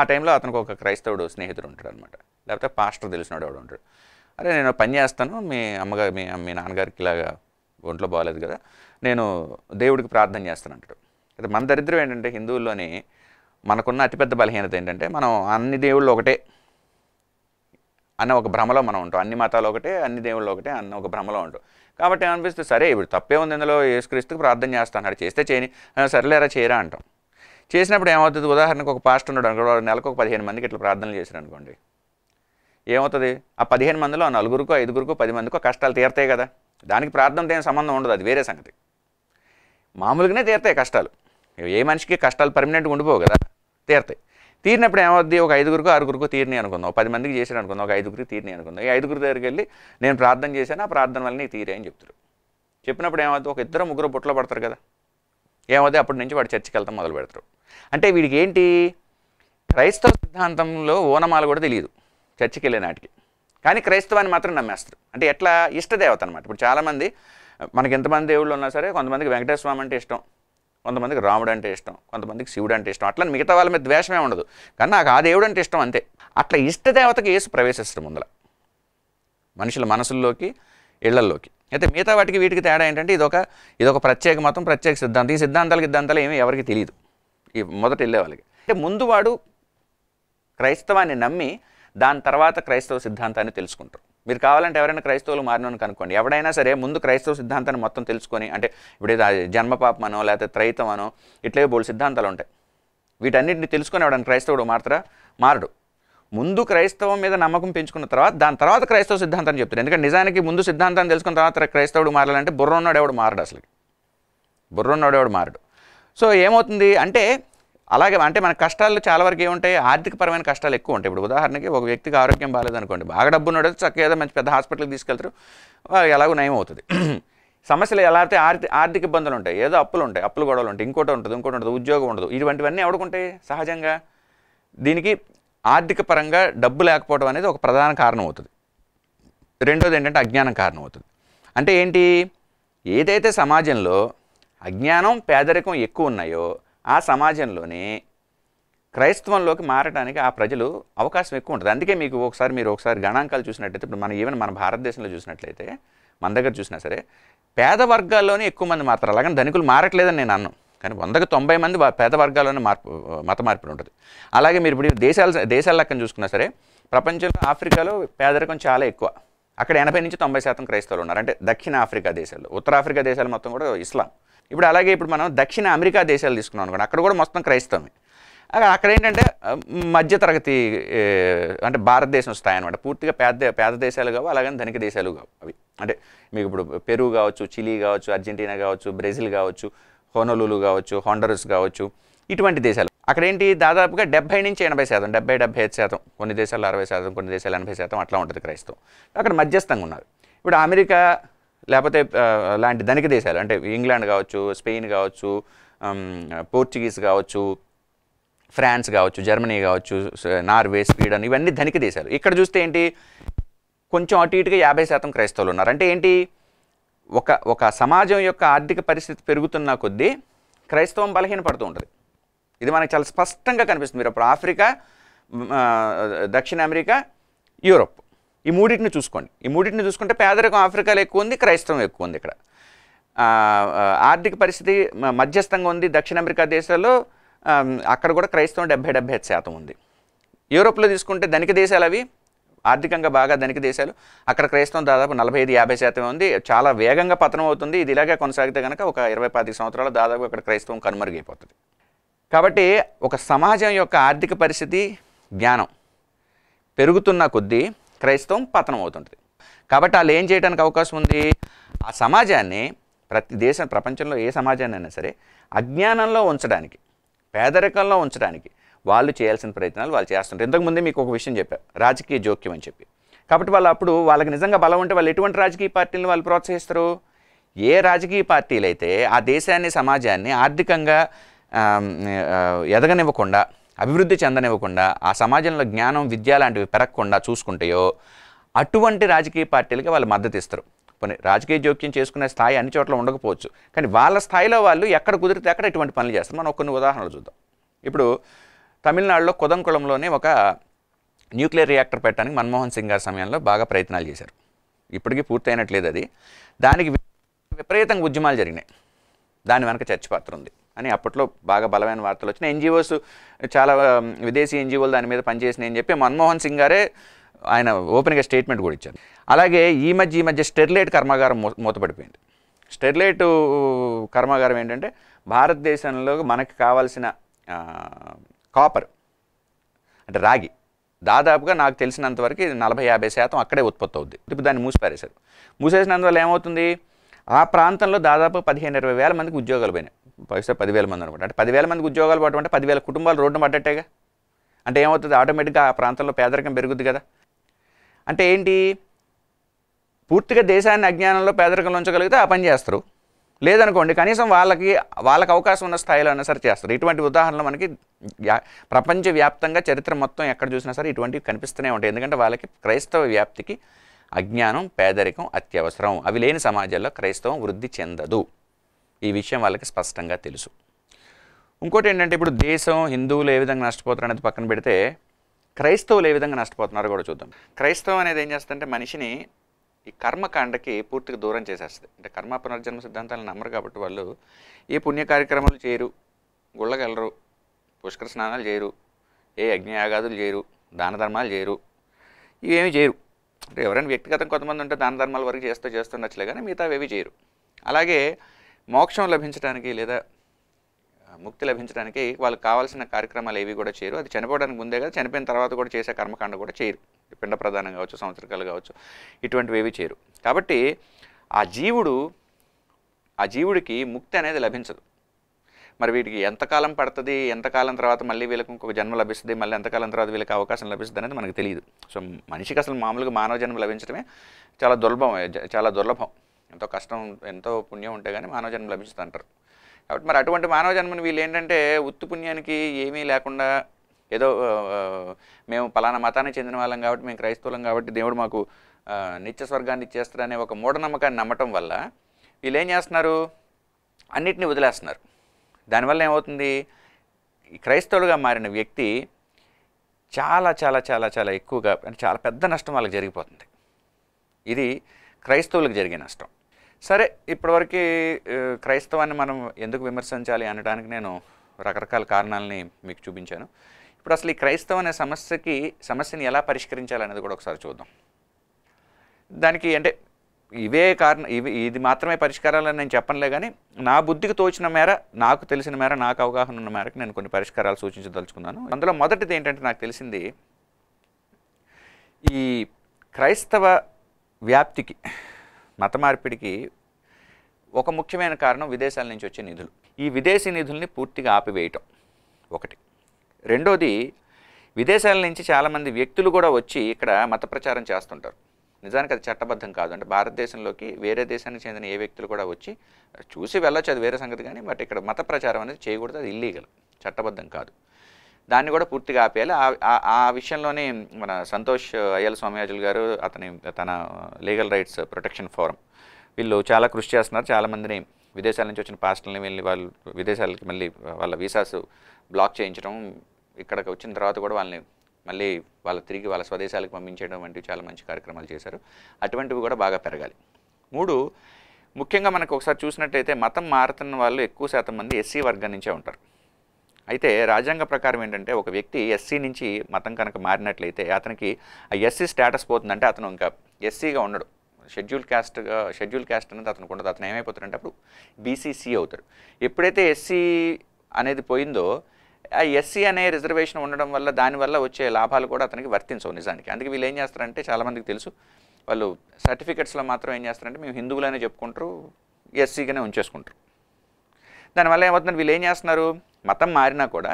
ఆ టైంలో అతనికి ఒక క్రైస్తవుడు స్నేహితుడు ఉంటాడు అనమాట లేకపోతే పాస్టర్ తెలిసినాడు ఎవడు ఉంటాడు అరే నేను పని చేస్తాను మీ అమ్మగారు మీ మీ నాన్నగారికి ఇలాగా ఒంట్లో బాగాలేదు కదా నేను దేవుడికి ప్రార్థన చేస్తాను అంటాడు అయితే మన దరిద్రం ఏంటంటే హిందువుల్లోని మనకున్న అతిపెద్ద బలహీనత ఏంటంటే మనం అన్ని దేవుళ్ళు ఒకటే అన్న ఒక భ్రమలో మనం ఉంటాం అన్ని మతాలు ఒకటే అన్ని దేవుళ్ళు ఒకటే అన్న ఒక భ్రమలో ఉంటాం కాబట్టి ఏమనిపిస్తుంది సరే ఇప్పుడు తప్పే ఉంది ఇందులో యేసుక్రీస్తుకు ప్రార్థన చేస్తాను చేస్తే చేయని సరేలేరా చేయరా అంటాం చేసినప్పుడు ఏమవుతుంది ఉదాహరణకు ఒక పాస్ట్ ఉన్నాడు అనుకో నెలకు ఒక పదిహేను మందికి ఇట్లా ప్రార్థనలు చేశారు అనుకోండి ఏమవుతుంది ఆ పదిహేను మందిలో నలుగురికో ఐదుగురుకు పది మందికో కష్టాలు తీరతాయి కదా దానికి ప్రార్థనతో ఏం సంబంధం ఉండదు అది వేరే సంగతి మామూలుగానే తీరతాయి కష్టాలు ఏ మనిషికి కష్టాలు పర్మనెంట్గా ఉండిపోవు కదా తీరతాయి తీరినప్పుడు ఏమవుద్ది ఒక ఐదుగురికి ఆరుగురికి తీరిని అనుకుందాం పది మందికి చేశాను అనుకుందాం ఒక ఐదుగురికి తీరిని అనుకుందాం ఈ ఐదుగురి దగ్గరికి వెళ్ళి నేను ప్రార్థన చేశాను ఆ ప్రార్థన వల్ల నీ తీరే అని చెప్తారు చెప్పినప్పుడు ఏమవుతుంది ఒక ఇద్దరు ముగ్గురు బుట్టలు పడతారు కదా ఏమవుతుంది అప్పటి నుంచి వాడు చర్చికి వెళ్తాం మొదలు పెడతారు అంటే వీడికి ఏంటి క్రైస్తవ సిద్ధాంతంలో ఓనమాలు కూడా తెలియదు చర్చికి వెళ్ళే నాటికి కానీ క్రైస్తవాన్ని మాత్రం నమ్మేస్తారు అంటే ఎట్లా ఇష్టదేవత అనమాట ఇప్పుడు చాలామంది మనకి ఎంతమంది దేవుళ్ళు ఉన్నా సరే కొంతమందికి వెంకటేశ్వరం అంటే ఇష్టం కొంతమందికి రాముడు అంటే ఇష్టం కొంతమందికి శివుడు అంటే ఇష్టం అట్లా మిగతా వాళ్ళ మీద ద్వేషమే ఉండదు కానీ నాకు ఆ దేవుడు అంటే ఇష్టం అంతే అట్లా ఇష్టదేవతకి వేసి ప్రవేశిస్తాడు ముందల మనుషుల మనసుల్లోకి ఇళ్లల్లోకి అయితే మిగతా వాటికి వీటికి తేడా ఏంటంటే ఇదొక ఇదొక ప్రత్యేక మతం ప్రత్యేక సిద్ధాంతం ఈ సిద్ధాంతాలు సిద్ధాంతాలు ఏమీ ఎవరికి తెలియదు ఈ మొదట వెళ్ళే వాళ్ళకి అంటే ముందు వాడు క్రైస్తవాన్ని నమ్మి దాని తర్వాత క్రైస్తవ సిద్ధాంతాన్ని తెలుసుకుంటారు మీరు కావాలంటే ఎవరైనా క్రైస్తవులు మారినని కనుక్కోండి ఎవడైనా సరే ముందు క్రైస్తవ సిద్ధాంతాన్ని మొత్తం తెలుసుకొని అంటే ఇప్పుడు జన్మపాపమనో లేకపోతే త్రైతమనో ఇట్లే బోల్ సిద్ధాంతాలు ఉంటాయి వీటన్నిటిని తెలుసుకొని ఎవడైనా క్రైస్తవుడు మారుతారా మారడు ముందు క్రైస్తవం మీద నమ్మకం పెంచుకున్న తర్వాత దాని తర్వాత క్రైస్తవ సిద్ధాంతాన్ని చెప్తారు ఎందుకంటే నిజానికి ముందు సిద్ధాంతాన్ని తెలుసుకున్న తర్వాత క్రైస్తవుడు మారాలంటే బుర్రన్నాడు ఎవడు మారడు అసలు బుర్రన్నాడు ఎవడు మారడు సో ఏమవుతుంది అంటే అలాగే అంటే మన కష్టాలు చాలా వరకు ఏముంటాయి ఆర్థికపరమైన కష్టాలు ఎక్కువ ఉంటాయి ఇప్పుడు ఉదాహరణకి ఒక వ్యక్తికి ఆరోగ్యం బాగాలేదనుకోండి బాగా డబ్బున్నాడు చక్కగా ఏదో మంచి పెద్ద హాస్పిటల్కి తీసుకెళ్తారు ఎలాగో నయం అవుతుంది సమస్యలు ఎలా అయితే ఆర్థిక ఆర్థిక ఇబ్బందులు ఉంటాయి ఏదో అప్పులు ఉంటాయి అప్పులు గొడవలు ఉంటాయి ఇంకోటి ఉంటుంది ఇంకోటి ఉంటుంది ఉద్యోగం ఉండదు ఇటువంటివన్నీ ఎవడుకుంటాయి సహజంగా దీనికి ఆర్థిక పరంగా డబ్బు లేకపోవడం అనేది ఒక ప్రధాన కారణం అవుతుంది రెండోది ఏంటంటే అజ్ఞానం కారణం అవుతుంది అంటే ఏంటి ఏదైతే సమాజంలో అజ్ఞానం పేదరికం ఎక్కువ ఉన్నాయో ఆ సమాజంలోనే క్రైస్తవంలోకి మారడానికి ఆ ప్రజలు అవకాశం ఎక్కువ ఉంటుంది అందుకే మీకు ఒకసారి మీరు ఒకసారి గణాంకాలు చూసినట్టయితే ఇప్పుడు మనం ఈవెన్ మన భారతదేశంలో చూసినట్లయితే మన దగ్గర చూసినా సరే పేద వర్గాల్లోనే ఎక్కువ మంది మారుతారు అలాగని ధనికులు మారట్లేదని నేను అన్నాను కానీ వందకు తొంభై మంది పేద వర్గాల్లోనే మార్పు మత మార్పులు ఉంటుంది అలాగే మీరు ఇప్పుడు దేశాల దేశాల లెక్కన చూసుకున్నా సరే ప్రపంచంలో ఆఫ్రికాలో పేదరికం చాలా ఎక్కువ అక్కడ ఎనభై నుంచి తొంభై శాతం క్రైస్తవులు ఉన్నారు అంటే దక్షిణ ఆఫ్రికా దేశాలు ఉత్తర ఆఫ్రికా దేశాలు మొత్తం కూడా ఇస్లాం ఇప్పుడు అలాగే ఇప్పుడు మనం దక్షిణ అమెరికా దేశాలు తీసుకున్నాం అనుకోండి అక్కడ కూడా మొత్తం క్రైస్తవమే అక్కడ ఏంటంటే మధ్యతరగతి అంటే భారతదేశం స్థాయి అనమాట పూర్తిగా పేద పేద దేశాలు కావు అలాగని ధనిక దేశాలు కావు అవి అంటే మీకు ఇప్పుడు పెరుగు కావచ్చు చిలీ కావచ్చు అర్జెంటీనా కావచ్చు బ్రెజిల్ కావచ్చు హోనోలులు కావచ్చు హోండరస్ కావచ్చు ఇటువంటి దేశాలు అక్కడ ఏంటి దాదాపుగా డెబ్బై నుంచి ఎనభై శాతం డెబ్బై డెబ్బై ఐదు శాతం కొన్ని దేశాల్లో అరవై శాతం కొన్ని దేశాలు ఎనభై శాతం అట్లా ఉంటుంది క్రైస్తవం అక్కడ మధ్యస్థంగా ఉన్నారు ఇప్పుడు అమెరికా లేకపోతే లాంటి ధనిక దేశాలు అంటే ఇంగ్లాండ్ కావచ్చు స్పెయిన్ కావచ్చు పోర్చుగీస్ కావచ్చు ఫ్రాన్స్ కావచ్చు జర్మనీ కావచ్చు నార్వే స్వీడన్ ఇవన్నీ ధనిక దేశాలు ఇక్కడ చూస్తే ఏంటి కొంచెం అటు ఇటుగా యాభై శాతం క్రైస్తవులు ఉన్నారు అంటే ఏంటి ఒక ఒక సమాజం యొక్క ఆర్థిక పరిస్థితి పెరుగుతున్న కొద్దీ క్రైస్తవం బలహీనపడుతూ ఉంటుంది ఇది మనకు చాలా స్పష్టంగా కనిపిస్తుంది మీరు అప్పుడు ఆఫ్రికా దక్షిణ అమెరికా యూరోప్ ఈ మూడింటిని చూసుకోండి ఈ మూడింటిని చూసుకుంటే పేదరికం ఆఫ్రికాలో ఎక్కువ ఉంది క్రైస్తవం ఎక్కువ ఉంది ఇక్కడ ఆర్థిక పరిస్థితి మధ్యస్థంగా ఉంది దక్షిణ అమెరికా దేశాల్లో అక్కడ కూడా క్రైస్తవం డెబ్బై డెబ్బై శాతం ఉంది యూరోప్లో తీసుకుంటే ధనిక దేశాలు అవి ఆర్థికంగా బాగా ధనిక దేశాలు అక్కడ క్రైస్తవం దాదాపు నలభై ఐదు యాభై శాతం ఉంది చాలా వేగంగా పతనం అవుతుంది ఇది ఇలాగే కొనసాగితే కనుక ఒక ఇరవై పది సంవత్సరాలు దాదాపు అక్కడ క్రైస్తవం కనుమరుగైపోతుంది కాబట్టి ఒక సమాజం యొక్క ఆర్థిక పరిస్థితి జ్ఞానం పెరుగుతున్న కొద్దీ క్రైస్తవం పతనం అవుతుంటుంది కాబట్టి వాళ్ళు ఏం చేయడానికి అవకాశం ఉంది ఆ సమాజాన్ని ప్రతి దేశం ప్రపంచంలో ఏ సమాజాన్ని అయినా సరే అజ్ఞానంలో ఉంచడానికి పేదరికంలో ఉంచడానికి వాళ్ళు చేయాల్సిన ప్రయత్నాలు వాళ్ళు చేస్తుంటారు ఇంతకుముందే మీకు ఒక విషయం చెప్పారు రాజకీయ జోక్యం అని చెప్పి కాబట్టి వాళ్ళు అప్పుడు వాళ్ళకి నిజంగా బలం ఉంటే వాళ్ళు ఎటువంటి రాజకీయ పార్టీని వాళ్ళు ప్రోత్సహిస్తారు ఏ రాజకీయ పార్టీలు అయితే ఆ దేశాన్ని సమాజాన్ని ఆర్థికంగా ఎదగనివ్వకుండా అభివృద్ధి చెందనివ్వకుండా ఆ సమాజంలో జ్ఞానం విద్య లాంటివి పెరగకుండా చూసుకుంటాయో అటువంటి రాజకీయ పార్టీలకి వాళ్ళు మద్దతు ఇస్తారు రాజకీయ జోక్యం చేసుకునే స్థాయి అన్ని చోట్ల ఉండకపోవచ్చు కానీ వాళ్ళ స్థాయిలో వాళ్ళు ఎక్కడ కుదిరితే అక్కడ ఇటువంటి పనులు చేస్తారు మనం కొన్ని ఉదాహరణలు చూద్దాం ఇప్పుడు తమిళనాడులో కుదంకుళంలోనే ఒక న్యూక్లియర్ రియాక్టర్ పెట్టడానికి మన్మోహన్ సింగ్ గారి సమయంలో బాగా ప్రయత్నాలు చేశారు ఇప్పటికీ పూర్తయినట్లేదు అది దానికి విపరీతంగా ఉద్యమాలు జరిగినాయి దాని వెనక చర్చపాత్ర ఉంది అని అప్పట్లో బాగా బలమైన వార్తలు వచ్చిన ఎన్జిఓస్ చాలా విదేశీ ఎన్జిఓలు దాని మీద అని చెప్పి మన్మోహన్ సింగ్ గారే ఆయన ఓపెన్గా స్టేట్మెంట్ కూడా ఇచ్చారు అలాగే ఈ మధ్య ఈ మధ్య స్టెర్లైట్ కర్మాగారం మూతపడిపోయింది స్టెర్లైట్ కర్మాగారం ఏంటంటే భారతదేశంలో మనకు కావాల్సిన కాపర్ అంటే రాగి దాదాపుగా నాకు తెలిసినంతవరకు నలభై యాభై శాతం అక్కడే ఉత్పత్తి అవుద్ది ఇప్పుడు దాన్ని మూసిపారేశారు మూసేసినందువల్ల ఏమవుతుంది ఆ ప్రాంతంలో దాదాపు పదిహేను ఇరవై వేల మందికి ఉద్యోగాలు పోయినాయి బహుశా పదివేల మంది అనమాట అంటే పదివేల మందికి ఉద్యోగాలు పోవటం అంటే పదివేల కుటుంబాలు రోడ్డు పడ్డట్టేగా అంటే ఏమవుతుంది ఆటోమేటిక్గా ఆ ప్రాంతంలో పేదరికం పెరుగుద్ది కదా అంటే ఏంటి పూర్తిగా దేశాన్ని అజ్ఞానంలో పేదరికంలో ఉంచగలిగితే ఆ పని చేస్తారు లేదనుకోండి కనీసం వాళ్ళకి వాళ్ళకి అవకాశం ఉన్న స్థాయిలో అయినా సరే చేస్తారు ఇటువంటి ఉదాహరణలు మనకి ప్రపంచవ్యాప్తంగా చరిత్ర మొత్తం ఎక్కడ చూసినా సరే ఇటువంటివి కనిపిస్తూనే ఉంటాయి ఎందుకంటే వాళ్ళకి క్రైస్తవ వ్యాప్తికి అజ్ఞానం పేదరికం అత్యవసరం అవి లేని సమాజంలో క్రైస్తవం వృద్ధి చెందదు ఈ విషయం వాళ్ళకి స్పష్టంగా తెలుసు ఇంకోటి ఏంటంటే ఇప్పుడు దేశం హిందువులు ఏ విధంగా నష్టపోతారు అనేది పక్కన పెడితే క్రైస్తవులు ఏ విధంగా నష్టపోతున్నారో కూడా చూద్దాం క్రైస్తవం అనేది ఏం చేస్తుందంటే మనిషిని ఈ కర్మకాండకి పూర్తిగా దూరం చేసేస్తుంది అంటే కర్మ పునర్జన్మ సిద్ధాంతాలు నమ్మరు కాబట్టి వాళ్ళు ఏ పుణ్య కార్యక్రమాలు చేయరు గుళ్ళగలరు పుష్కర స్నానాలు చేయరు ఏ అగ్నియాగాదులు చేయరు దాన ధర్మాలు చేయరు ఇవేమి చేయరు అంటే ఎవరైనా వ్యక్తిగతం కొంతమంది ఉంటే దాన ధర్మాల వరకు చేస్తూ చేస్తుండొచ్చులే కానీ మిగతా ఏవి చేయరు అలాగే మోక్షం లభించడానికి లేదా ముక్తి లభించడానికి వాళ్ళకి కావాల్సిన కార్యక్రమాలు ఏవి కూడా చేయరు అది చనిపోవడానికి ముందే కదా చనిపోయిన తర్వాత కూడా చేసే కర్మకాండ కూడా చేయరు పిండ ప్రధానం కావచ్చు సంవత్సరకాలు కావచ్చు ఇటువంటివి ఏవి చేయరు కాబట్టి ఆ జీవుడు ఆ జీవుడికి ముక్తి అనేది లభించదు మరి వీటికి ఎంతకాలం పడుతుంది ఎంతకాలం తర్వాత మళ్ళీ వీళ్ళకి ఇంకొక జన్మ లభిస్తుంది మళ్ళీ ఎంతకాలం తర్వాత వీళ్ళకి అవకాశం లభిస్తుంది అనేది మనకు తెలియదు సో మనిషికి అసలు మామూలుగా మానవ జన్మ లభించడమే చాలా దుర్లభం చాలా దుర్లభం ఎంతో కష్టం ఎంతో పుణ్యం ఉంటే కానీ మానవ జన్మ లభిస్తుంది అంటారు కాబట్టి మరి అటువంటి మానవ జన్మను వీళ్ళు ఏంటంటే ఉత్తు పుణ్యానికి ఏమీ లేకుండా ఏదో మేము పలానా మతానికి చెందిన వాళ్ళం కాబట్టి మేము క్రైస్తవులం కాబట్టి దేవుడు మాకు నిత్య స్వర్గాన్ని ఇచ్చేస్తాడనే ఒక మూఢనమ్మకాన్ని నమ్మటం వల్ల వీళ్ళు ఏం చేస్తున్నారు అన్నిటిని వదిలేస్తున్నారు దానివల్ల ఏమవుతుంది క్రైస్తవులుగా మారిన వ్యక్తి చాలా చాలా చాలా చాలా ఎక్కువగా అంటే చాలా పెద్ద నష్టం వాళ్ళకి జరిగిపోతుంది ఇది క్రైస్తవులకు జరిగే నష్టం సరే ఇప్పటివరకు క్రైస్తవాన్ని మనం ఎందుకు విమర్శించాలి అనడానికి నేను రకరకాల కారణాలని మీకు చూపించాను ఇప్పుడు అసలు ఈ క్రైస్తవ అనే సమస్యకి సమస్యని ఎలా పరిష్కరించాలనేది కూడా ఒకసారి చూద్దాం దానికి అంటే ఇవే కారణం ఇవి ఇది మాత్రమే పరిష్కారాలని నేను చెప్పనులే కానీ నా బుద్ధికి తోచిన మేర నాకు తెలిసిన మేర నాకు అవగాహన ఉన్న మేరకు నేను కొన్ని పరిష్కారాలు సూచించదలుచుకున్నాను అందులో మొదటిది ఏంటంటే నాకు తెలిసింది ఈ క్రైస్తవ వ్యాప్తికి మత మార్పిడికి ఒక ముఖ్యమైన కారణం విదేశాల నుంచి వచ్చే నిధులు ఈ విదేశీ నిధుల్ని పూర్తిగా ఆపివేయటం ఒకటి రెండోది విదేశాల నుంచి చాలామంది వ్యక్తులు కూడా వచ్చి ఇక్కడ మత ప్రచారం చేస్తుంటారు నిజానికి అది చట్టబద్ధం కాదు అంటే భారతదేశంలోకి వేరే దేశానికి చెందిన ఏ వ్యక్తులు కూడా వచ్చి చూసి వెళ్ళొచ్చు అది వేరే సంగతి కానీ బట్ ఇక్కడ మత ప్రచారం అనేది చేయకూడదు అది ఇల్లీగల్ చట్టబద్ధం కాదు దాన్ని కూడా పూర్తిగా ఆపేయాలి ఆ విషయంలోనే మన సంతోష్ అయ్యల్ స్వామియాజులు గారు అతని తన లీగల్ రైట్స్ ప్రొటెక్షన్ ఫోరం వీళ్ళు చాలా కృషి చేస్తున్నారు చాలామందిని విదేశాల నుంచి వచ్చిన పాస్టల్ని వెళ్ళి వాళ్ళు విదేశాలకి మళ్ళీ వాళ్ళ వీసాస్ బ్లాక్ చేయించడం ఇక్కడికి వచ్చిన తర్వాత కూడా వాళ్ళని మళ్ళీ వాళ్ళ తిరిగి వాళ్ళ స్వదేశాలకు పంపించడం వంటివి చాలా మంచి కార్యక్రమాలు చేశారు అటువంటివి కూడా బాగా పెరగాలి మూడు ముఖ్యంగా మనకు ఒకసారి చూసినట్టయితే మతం మారుతున్న వాళ్ళు ఎక్కువ శాతం మంది ఎస్సీ వర్గం నుంచే ఉంటారు అయితే రాజ్యాంగ ప్రకారం ఏంటంటే ఒక వ్యక్తి ఎస్సీ నుంచి మతం కనుక మారినట్లయితే అతనికి ఆ ఎస్సీ స్టేటస్ పోతుందంటే అతను ఇంకా ఎస్సీగా ఉండడు షెడ్యూల్ క్యాస్ట్గా షెడ్యూల్ క్యాస్ట్ అనేది అతనికి ఉండదు అతను ఏమైపోతాడంటే అప్పుడు బీసీసీ అవుతాడు ఎప్పుడైతే ఎస్సీ అనేది పోయిందో ఆ ఎస్సీ అనే రిజర్వేషన్ ఉండడం వల్ల దానివల్ల వచ్చే లాభాలు కూడా అతనికి వర్తించవు నిజానికి అందుకే వీళ్ళు ఏం చేస్తారంటే చాలామందికి తెలుసు వాళ్ళు సర్టిఫికెట్స్లో మాత్రం ఏం చేస్తారంటే మేము హిందువులనే చెప్పుకుంటారు ఎస్సీగానే ఉంచేసుకుంటారు దానివల్ల ఏమవుతుంది వీళ్ళు ఏం చేస్తున్నారు మతం మారినా కూడా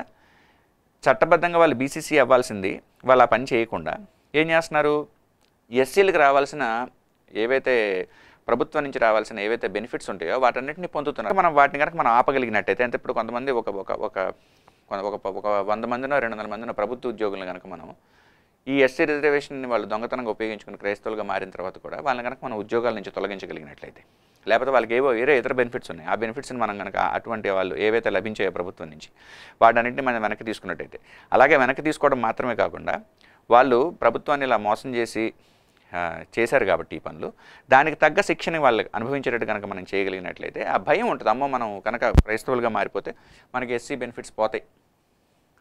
చట్టబద్ధంగా వాళ్ళు బీసీసీ అవ్వాల్సింది వాళ్ళు ఆ పని చేయకుండా ఏం చేస్తున్నారు ఎస్సీలకు రావాల్సిన ఏవైతే ప్రభుత్వం నుంచి రావాల్సిన ఏవైతే బెనిఫిట్స్ ఉంటాయో వాటన్నింటినీ పొందుతున్నారు మనం వాటిని కనుక మనం ఆపగలిగినట్టయితే అంటే ఇప్పుడు కొంతమంది ఒక ఒక ఒక ఒక ఒక వంద మందిన రెండు వందల మందిన ప్రభుత్వ ఉద్యోగులను కనుక మనం ఈ ఎస్సీ రిజర్వేషన్ని వాళ్ళు దొంగతనంగా ఉపయోగించుకుని క్రైస్తవులుగా మారిన తర్వాత కూడా వాళ్ళని కనుక మనం ఉద్యోగాల నుంచి తొలగించగలిగినట్లయితే లేకపోతే వాళ్ళకి ఏవో వేరే ఇతర బెనిఫిట్స్ ఉన్నాయి ఆ బెనిఫిట్స్ని మనం కనుక అటువంటి వాళ్ళు ఏవైతే లభించాయో ప్రభుత్వం నుంచి వాటన్నింటిని మనం వెనక్కి తీసుకున్నట్టయితే అలాగే వెనక్కి తీసుకోవడం మాత్రమే కాకుండా వాళ్ళు ప్రభుత్వాన్ని ఇలా మోసం చేసి చేశారు కాబట్టి ఈ పనులు దానికి తగ్గ శిక్షణ వాళ్ళు అనుభవించేటట్టు కనుక మనం చేయగలిగినట్లయితే ఆ భయం ఉంటుంది అమ్మో మనం కనుక క్రైస్తవులుగా మారిపోతే మనకి ఎస్సీ బెనిఫిట్స్ పోతాయి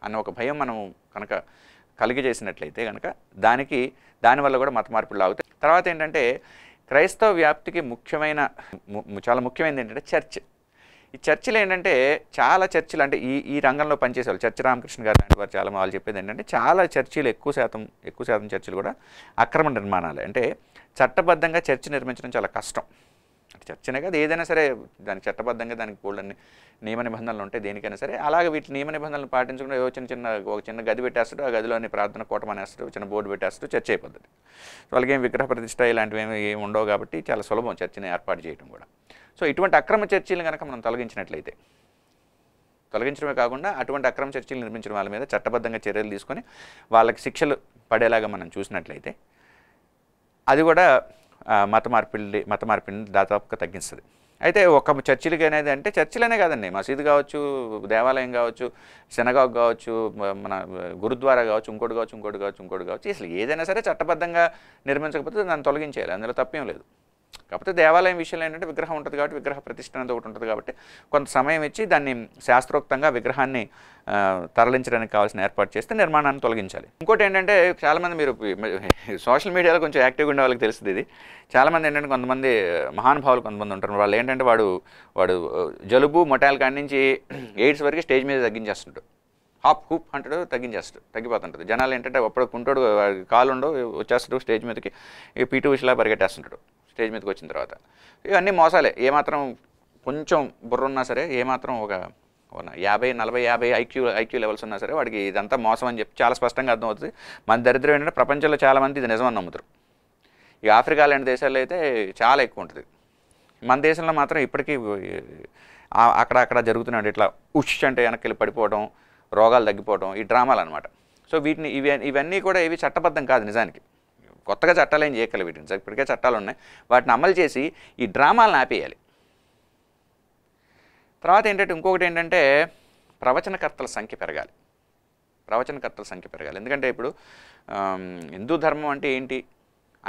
అన్న ఒక భయం మనం కనుక కలిగి చేసినట్లయితే కనుక దానికి దానివల్ల కూడా మత మార్పులు ఆగుతాయి తర్వాత ఏంటంటే క్రైస్తవ వ్యాప్తికి ముఖ్యమైన చాలా ముఖ్యమైనది ఏంటంటే చర్చ్ ఈ చర్చిలు ఏంటంటే చాలా చర్చిలు అంటే ఈ ఈ రంగంలో పనిచేసే వాళ్ళు చర్చ రామకృష్ణ గారు లాంటి వారు చాలా వాళ్ళు చెప్పేది ఏంటంటే చాలా చర్చిలు ఎక్కువ శాతం ఎక్కువ శాతం చర్చిలు కూడా అక్రమ నిర్మాణాలు అంటే చట్టబద్ధంగా చర్చి నిర్మించడం చాలా కష్టం ఒకటి చర్చనే కాదు ఏదైనా సరే దానికి చట్టబద్ధంగా దానికి కూడా నియమ నిబంధనలు ఉంటాయి దేనికైనా సరే అలాగే వీటి నియమ నిబంధనలు పాటించకుండా ఏవో చిన్న చిన్న ఒక చిన్న గది పెట్టేస్తాడు ఆ గదిలోని ప్రార్థన కూటమనేస్తాడు చిన్న బోర్డు పెట్టేస్తాడు చర్చ అయిపోతుంది వాళ్ళకి ఏం విగ్రహ ప్రతిష్ట ఇలాంటివి ఏమి ఉండవు కాబట్టి చాలా సులభం చర్చని ఏర్పాటు చేయడం కూడా సో ఇటువంటి అక్రమ చర్చలు కనుక మనం తొలగించినట్లయితే తొలగించడమే కాకుండా అటువంటి అక్రమ చర్చలు నిర్మించిన వాళ్ళ మీద చట్టబద్ధంగా చర్యలు తీసుకొని వాళ్ళకి శిక్షలు పడేలాగా మనం చూసినట్లయితే అది కూడా మత మార్పిడి మత మార్పిడిని దాదాపుగా తగ్గిస్తుంది అయితే ఒక చర్చిలకి అనేది అంటే చర్చిలనే కాదండి మసీదు కావచ్చు దేవాలయం కావచ్చు శనగాకు కావచ్చు మన గురుద్వారా కావచ్చు ఇంకోటి కావచ్చు ఇంకోటి కావచ్చు ఇంకోటి కావచ్చు అసలు ఏదైనా సరే చట్టబద్ధంగా నిర్మించకపోతే దాన్ని తొలగించేయాలి అందులో తప్పేం లేదు కాకపోతే దేవాలయం విషయంలో ఏంటంటే విగ్రహం ఉంటుంది కాబట్టి విగ్రహ ప్రతిష్ట అనేది ఒకటి ఉంటుంది కాబట్టి కొంత సమయం ఇచ్చి దాన్ని శాస్త్రోక్తంగా విగ్రహాన్ని తరలించడానికి కావాల్సిన ఏర్పాటు చేస్తే నిర్మాణాన్ని తొలగించాలి ఇంకోటి ఏంటంటే చాలామంది మీరు సోషల్ మీడియాలో కొంచెం యాక్టివ్గా ఉండే వాళ్ళకి తెలుస్తుంది ఇది చాలామంది ఏంటంటే కొంతమంది మహానుభావులు కొంతమంది ఉంటారు వాళ్ళు ఏంటంటే వాడు వాడు జలుబు మొటాల కాడి నుంచి ఎయిడ్స్ వరకు స్టేజ్ మీద తగ్గించేస్తుంటాడు హాప్ హూప్ అంటాడు తగ్గించేస్తాడు తగ్గిపోతుంటుంది జనాలు ఏంటంటే అప్పుడు కుంటాడు కాలుండో వచ్చేస్తాడు స్టేజ్ మీదకి ఈ పీటు విషలా పరిగెట్టేస్తుంటాడు స్టేజ్ మీదకి వచ్చిన తర్వాత ఇవన్నీ మోసాలే ఏమాత్రం కొంచెం బుర్ర ఉన్నా సరే ఏమాత్రం ఒక యాభై నలభై యాభై ఐక్యూ ఐక్యూ లెవెల్స్ ఉన్నా సరే వాడికి ఇదంతా మోసం అని చెప్పి చాలా స్పష్టంగా అర్థమవుతుంది మన దరిద్రం ఏంటంటే ప్రపంచంలో చాలామంది ఇది నిజమని నమ్ముతారు ఈ ఆఫ్రికా లాంటి దేశాల్లో అయితే చాలా ఎక్కువ ఉంటుంది మన దేశంలో మాత్రం ఇప్పటికీ అక్కడ అక్కడ జరుగుతున్నాడు ఇట్లా ఉష్ అంటే వెనక్కి వెళ్ళి పడిపోవడం రోగాలు తగ్గిపోవడం ఈ డ్రామాలు అనమాట సో వీటిని ఇవి ఇవన్నీ కూడా ఇవి చట్టబద్ధం కాదు నిజానికి కొత్తగా చట్టాలు ఏం చేయక్కల వీటిని సార్ ఇప్పటికే చట్టాలు ఉన్నాయి వాటిని అమలు చేసి ఈ డ్రామాలను ఆపేయాలి తర్వాత ఏంటంటే ఇంకొకటి ఏంటంటే ప్రవచనకర్తల సంఖ్య పెరగాలి ప్రవచనకర్తల సంఖ్య పెరగాలి ఎందుకంటే ఇప్పుడు హిందూ ధర్మం అంటే ఏంటి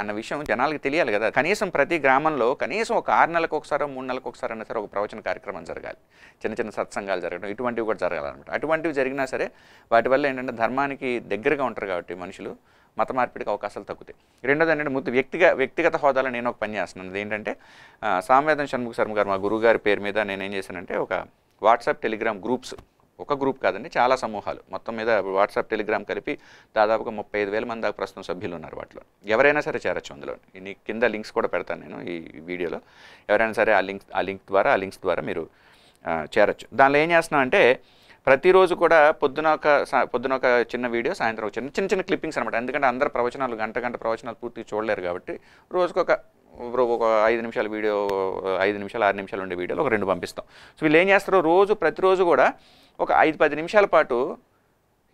అన్న విషయం జనాలకు తెలియాలి కదా కనీసం ప్రతి గ్రామంలో కనీసం ఒక ఆరు నెలలకు ఒకసారి మూడు నెలలకు ఒకసారి అయినా సరే ఒక ప్రవచన కార్యక్రమం జరగాలి చిన్న చిన్న సత్సంగాలు జరగడం ఇటువంటివి కూడా జరగాలన్నమాట అటువంటివి జరిగినా సరే వాటి వల్ల ఏంటంటే ధర్మానికి దగ్గరగా ఉంటారు కాబట్టి మనుషులు మత మార్పిడికి అవకాశాలు తగ్గుతాయి రెండోది ఏంటంటే ముద్దు వ్యక్తిగత వ్యక్తిగత హోదాలో నేను ఒక పని చేస్తున్నాను ఏంటంటే సామ్వేదం షణ్ముఖ శర్మ గారు మా గారి పేరు మీద నేను ఏం చేశానంటే ఒక వాట్సాప్ టెలిగ్రామ్ గ్రూప్స్ ఒక గ్రూప్ కాదండి చాలా సమూహాలు మొత్తం మీద వాట్సాప్ టెలిగ్రామ్ కలిపి దాదాపుగా ముప్పై ఐదు వేల మంది దాకా ప్రస్తుతం సభ్యులు ఉన్నారు వాటిలో ఎవరైనా సరే చేరొచ్చు అందులో నీ కింద లింక్స్ కూడా పెడతాను నేను ఈ వీడియోలో ఎవరైనా సరే ఆ లింక్ ఆ లింక్ ద్వారా ఆ లింక్స్ ద్వారా మీరు చేరచ్చు దానిలో ఏం చేస్తున్నా అంటే ప్రతిరోజు కూడా పొద్దున ఒక పొద్దున ఒక చిన్న వీడియో సాయంత్రం ఒక చిన్న చిన్న చిన్న క్లిప్పింగ్స్ అనమాట ఎందుకంటే అందరు ప్రవచనాలు గంట గంట ప్రవచనాలు పూర్తిగా చూడలేరు కాబట్టి రోజుకు ఒక ఒక ఐదు నిమిషాల వీడియో ఐదు నిమిషాలు ఆరు నిమిషాలు ఉండే వీడియోలు ఒక రెండు పంపిస్తాం సో వీళ్ళు ఏం చేస్తారో రోజు ప్రతిరోజు కూడా ఒక ఐదు పది నిమిషాల పాటు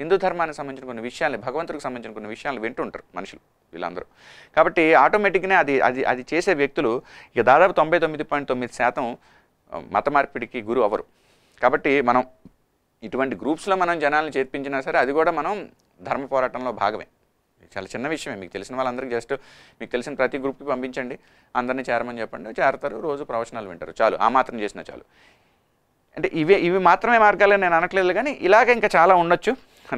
హిందూ ధర్మానికి సంబంధించిన కొన్ని విషయాల్ని భగవంతుడికి సంబంధించిన కొన్ని విషయాలు వింటుంటారు మనుషులు వీళ్ళందరూ కాబట్టి ఆటోమేటిక్గానే అది అది అది చేసే వ్యక్తులు ఇక దాదాపు తొంభై తొమ్మిది పాయింట్ తొమ్మిది శాతం మత మార్పిడికి గురు అవ్వరు కాబట్టి మనం ఇటువంటి గ్రూప్స్లో మనం జనాలను చేర్పించినా సరే అది కూడా మనం ధర్మ పోరాటంలో భాగమే చాలా చిన్న విషయమే మీకు తెలిసిన వాళ్ళందరికీ జస్ట్ మీకు తెలిసిన ప్రతి గ్రూప్కి పంపించండి అందరినీ చేరమని చెప్పండి చేరతారు రోజు ప్రవచనాలు వింటారు చాలు ఆ మాత్రం చేసినా చాలు అంటే ఇవే ఇవి మాత్రమే మార్గాలని నేను అనట్లేదు కానీ ఇలాగ ఇంకా చాలా ఉండొచ్చు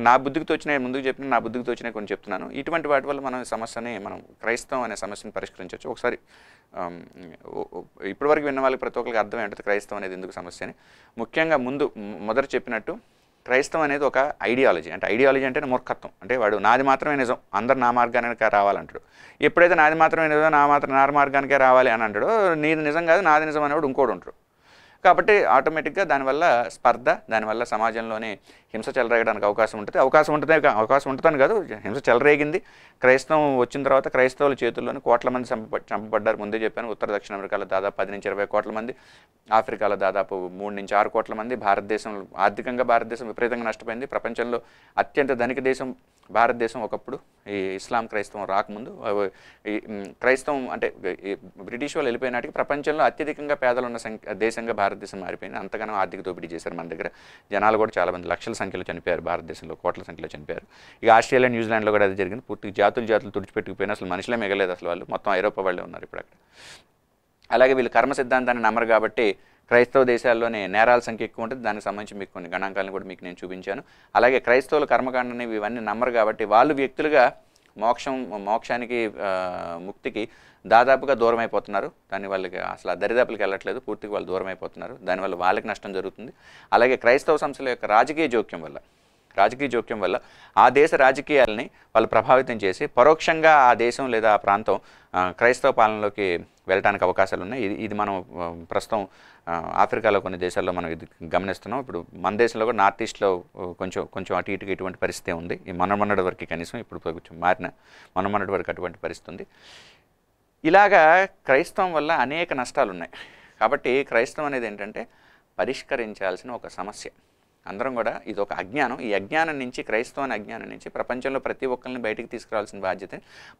నా బుద్ధికి తోచిన ముందుకు చెప్పిన నా బుద్ధికి తోచిన కొన్ని చెప్తున్నాను ఇటువంటి వాటి వల్ల మనం సమస్యని మనం క్రైస్తవం అనే సమస్యను పరిష్కరించవచ్చు ఒకసారి ఇప్పటివరకు విన్న వాళ్ళకి ప్రతి ఒక్కరికి అర్థం ఏంటంటే క్రైస్తవం అనేది ఎందుకు సమస్య అని ముఖ్యంగా ముందు మొదట చెప్పినట్టు క్రైస్తవం అనేది ఒక ఐడియాలజీ అంటే ఐడియాలజీ అంటే మూర్ఖత్వం అంటే వాడు నాది మాత్రమే నిజం అందరు నా మార్గానికి రావాలంటాడు ఎప్పుడైతే నాది మాత్రమే నిజం నా మాత్రం నా మార్గానికే రావాలి అని అంటాడో నీది నిజం కాదు నాది నిజం అనేవాడు ఇంకోటి ఉంటాడు కాబట్టి ఆటోమేటిక్గా దానివల్ల స్పర్ధ దానివల్ల సమాజంలోనే హింస చెలరేగడానికి అవకాశం ఉంటుంది అవకాశం ఉంటుంది అవకాశం ఉంటుందని కాదు హింస చెలరేగింది క్రైస్తవం వచ్చిన తర్వాత క్రైస్తవుల చేతుల్లోనే కోట్ల మంది చంప చంపబడ్డారు ముందే చెప్పాను ఉత్తర దక్షిణ అమెరికాలో దాదాపు పది నుంచి ఇరవై కోట్ల మంది ఆఫ్రికాలో దాదాపు మూడు నుంచి ఆరు కోట్ల మంది భారతదేశంలో ఆర్థికంగా భారతదేశం విపరీతంగా నష్టపోయింది ప్రపంచంలో అత్యంత ధనిక దేశం భారతదేశం ఒకప్పుడు ఈ ఇస్లాం క్రైస్తవం రాకముందు క్రైస్తవం అంటే బ్రిటిష్ వాళ్ళు వెళ్ళిపోయినాటికి ప్రపంచంలో అత్యధికంగా పేదలు ఉన్న సంఖ్య దేశంగా భారతదేశం మారిపోయింది అంతగానో ఆర్థిక దోపిడీ చేశారు మన దగ్గర జనాలు కూడా చాలామంది లక్షల సంఖ్యలో చనిపోయారు భారతదేశంలో కోట్ల సంఖ్యలో చనిపోయారు ఇక ఆస్ట్రేలియా న్యూజిలాండ్లో కూడా అది జరిగింది పూర్తిగా జాతులు జాతులు తుడిచిపెట్టుకుపోయినా అసలు మనుషులే మిగలేదు అసలు వాళ్ళు మొత్తం ఐరోపా వాళ్ళే ఉన్నారు ఇప్పుడు అక్కడ అలాగే వీళ్ళు కర్మ సిద్ధాంతాన్ని నమ్మరు కాబట్టి క్రైస్తవ దేశాల్లోనే నేరాల సంఖ్య ఎక్కువ ఉంటుంది దానికి సంబంధించి మీకు కొన్ని గణాంకాలను కూడా మీకు నేను చూపించాను అలాగే క్రైస్తవుల కర్మకాండ అనేవి ఇవన్నీ నమ్మరు కాబట్టి వాళ్ళు వ్యక్తులుగా మోక్షం మోక్షానికి ముక్తికి దాదాపుగా దూరం అయిపోతున్నారు దాని వాళ్ళకి అసలు దరిదాపులకు వెళ్ళట్లేదు పూర్తిగా వాళ్ళు దూరం అయిపోతున్నారు దానివల్ల వాళ్ళకి నష్టం జరుగుతుంది అలాగే క్రైస్తవ సంస్థల యొక్క రాజకీయ జోక్యం వల్ల రాజకీయ జోక్యం వల్ల ఆ దేశ రాజకీయాలని వాళ్ళు ప్రభావితం చేసి పరోక్షంగా ఆ దేశం లేదా ఆ ప్రాంతం క్రైస్తవ పాలనలోకి వెళ్ళడానికి అవకాశాలు ఉన్నాయి ఇది ఇది మనం ప్రస్తుతం ఆఫ్రికాలో కొన్ని దేశాల్లో మనం ఇది గమనిస్తున్నాం ఇప్పుడు మన దేశంలో కూడా నార్త్ ఈస్ట్లో కొంచెం కొంచెం అటు ఇటుకి ఇటువంటి పరిస్థితి ఉంది ఈ మనమన్నటి వరకు కనీసం ఇప్పుడు కొంచెం మారిన మనమన్నటి వరకు అటువంటి పరిస్థితి ఉంది ఇలాగా క్రైస్తవం వల్ల అనేక నష్టాలు ఉన్నాయి కాబట్టి క్రైస్తవం అనేది ఏంటంటే పరిష్కరించాల్సిన ఒక సమస్య అందరం కూడా ఇది ఒక అజ్ఞానం ఈ అజ్ఞానం నుంచి క్రైస్తవ అజ్ఞానం నుంచి ప్రపంచంలో ప్రతి ఒక్కరిని బయటికి తీసుకురావాల్సిన బాధ్యత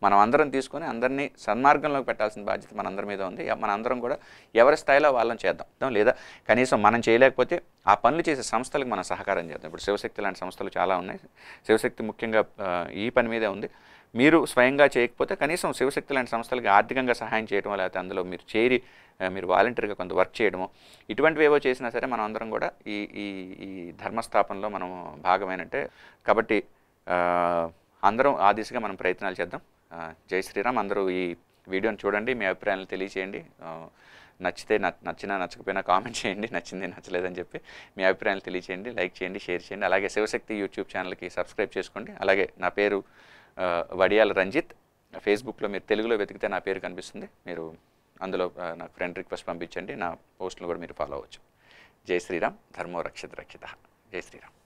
మనం అందరం తీసుకొని అందరినీ సన్మార్గంలోకి పెట్టాల్సిన బాధ్యత మనందరి మీద ఉంది మనందరం కూడా ఎవరి స్థాయిలో వాళ్ళని చేద్దాం లేదా కనీసం మనం చేయలేకపోతే ఆ పనులు చేసే సంస్థలకు మనం సహకారం చేద్దాం ఇప్పుడు శివశక్తి లాంటి సంస్థలు చాలా ఉన్నాయి శివశక్తి ముఖ్యంగా ఈ పని మీదే ఉంది మీరు స్వయంగా చేయకపోతే కనీసం శివశక్తి లాంటి సంస్థలకి ఆర్థికంగా సహాయం చేయడం లేకపోతే అందులో మీరు చేరి మీరు వాలంటీర్గా కొంత వర్క్ చేయడము ఇటువంటివి ఏవో చేసినా సరే మనం అందరం కూడా ఈ ఈ ఈ ధర్మస్థాపనలో మనం భాగమైనట్టే కాబట్టి అందరం ఆ దిశగా మనం ప్రయత్నాలు చేద్దాం జై శ్రీరామ్ అందరూ ఈ వీడియోని చూడండి మీ అభిప్రాయాలను తెలియచేయండి నచ్చితే నచ్చినా నచ్చకపోయినా కామెంట్ చేయండి నచ్చింది నచ్చలేదని చెప్పి మీ అభిప్రాయాలు తెలియచేయండి లైక్ చేయండి షేర్ చేయండి అలాగే శివశక్తి యూట్యూబ్ ఛానల్కి సబ్స్క్రైబ్ చేసుకోండి అలాగే నా పేరు వడియాల రంజిత్ ఫేస్బుక్లో మీరు తెలుగులో వెతికితే నా పేరు కనిపిస్తుంది మీరు అందులో నాకు ఫ్రెండ్ రిక్వెస్ట్ పంపించండి నా పోస్టులు కూడా మీరు ఫాలో అవ్వచ్చు జై శ్రీరామ్ ధర్మో రక్షిత రక్షిత జై శ్రీరామ్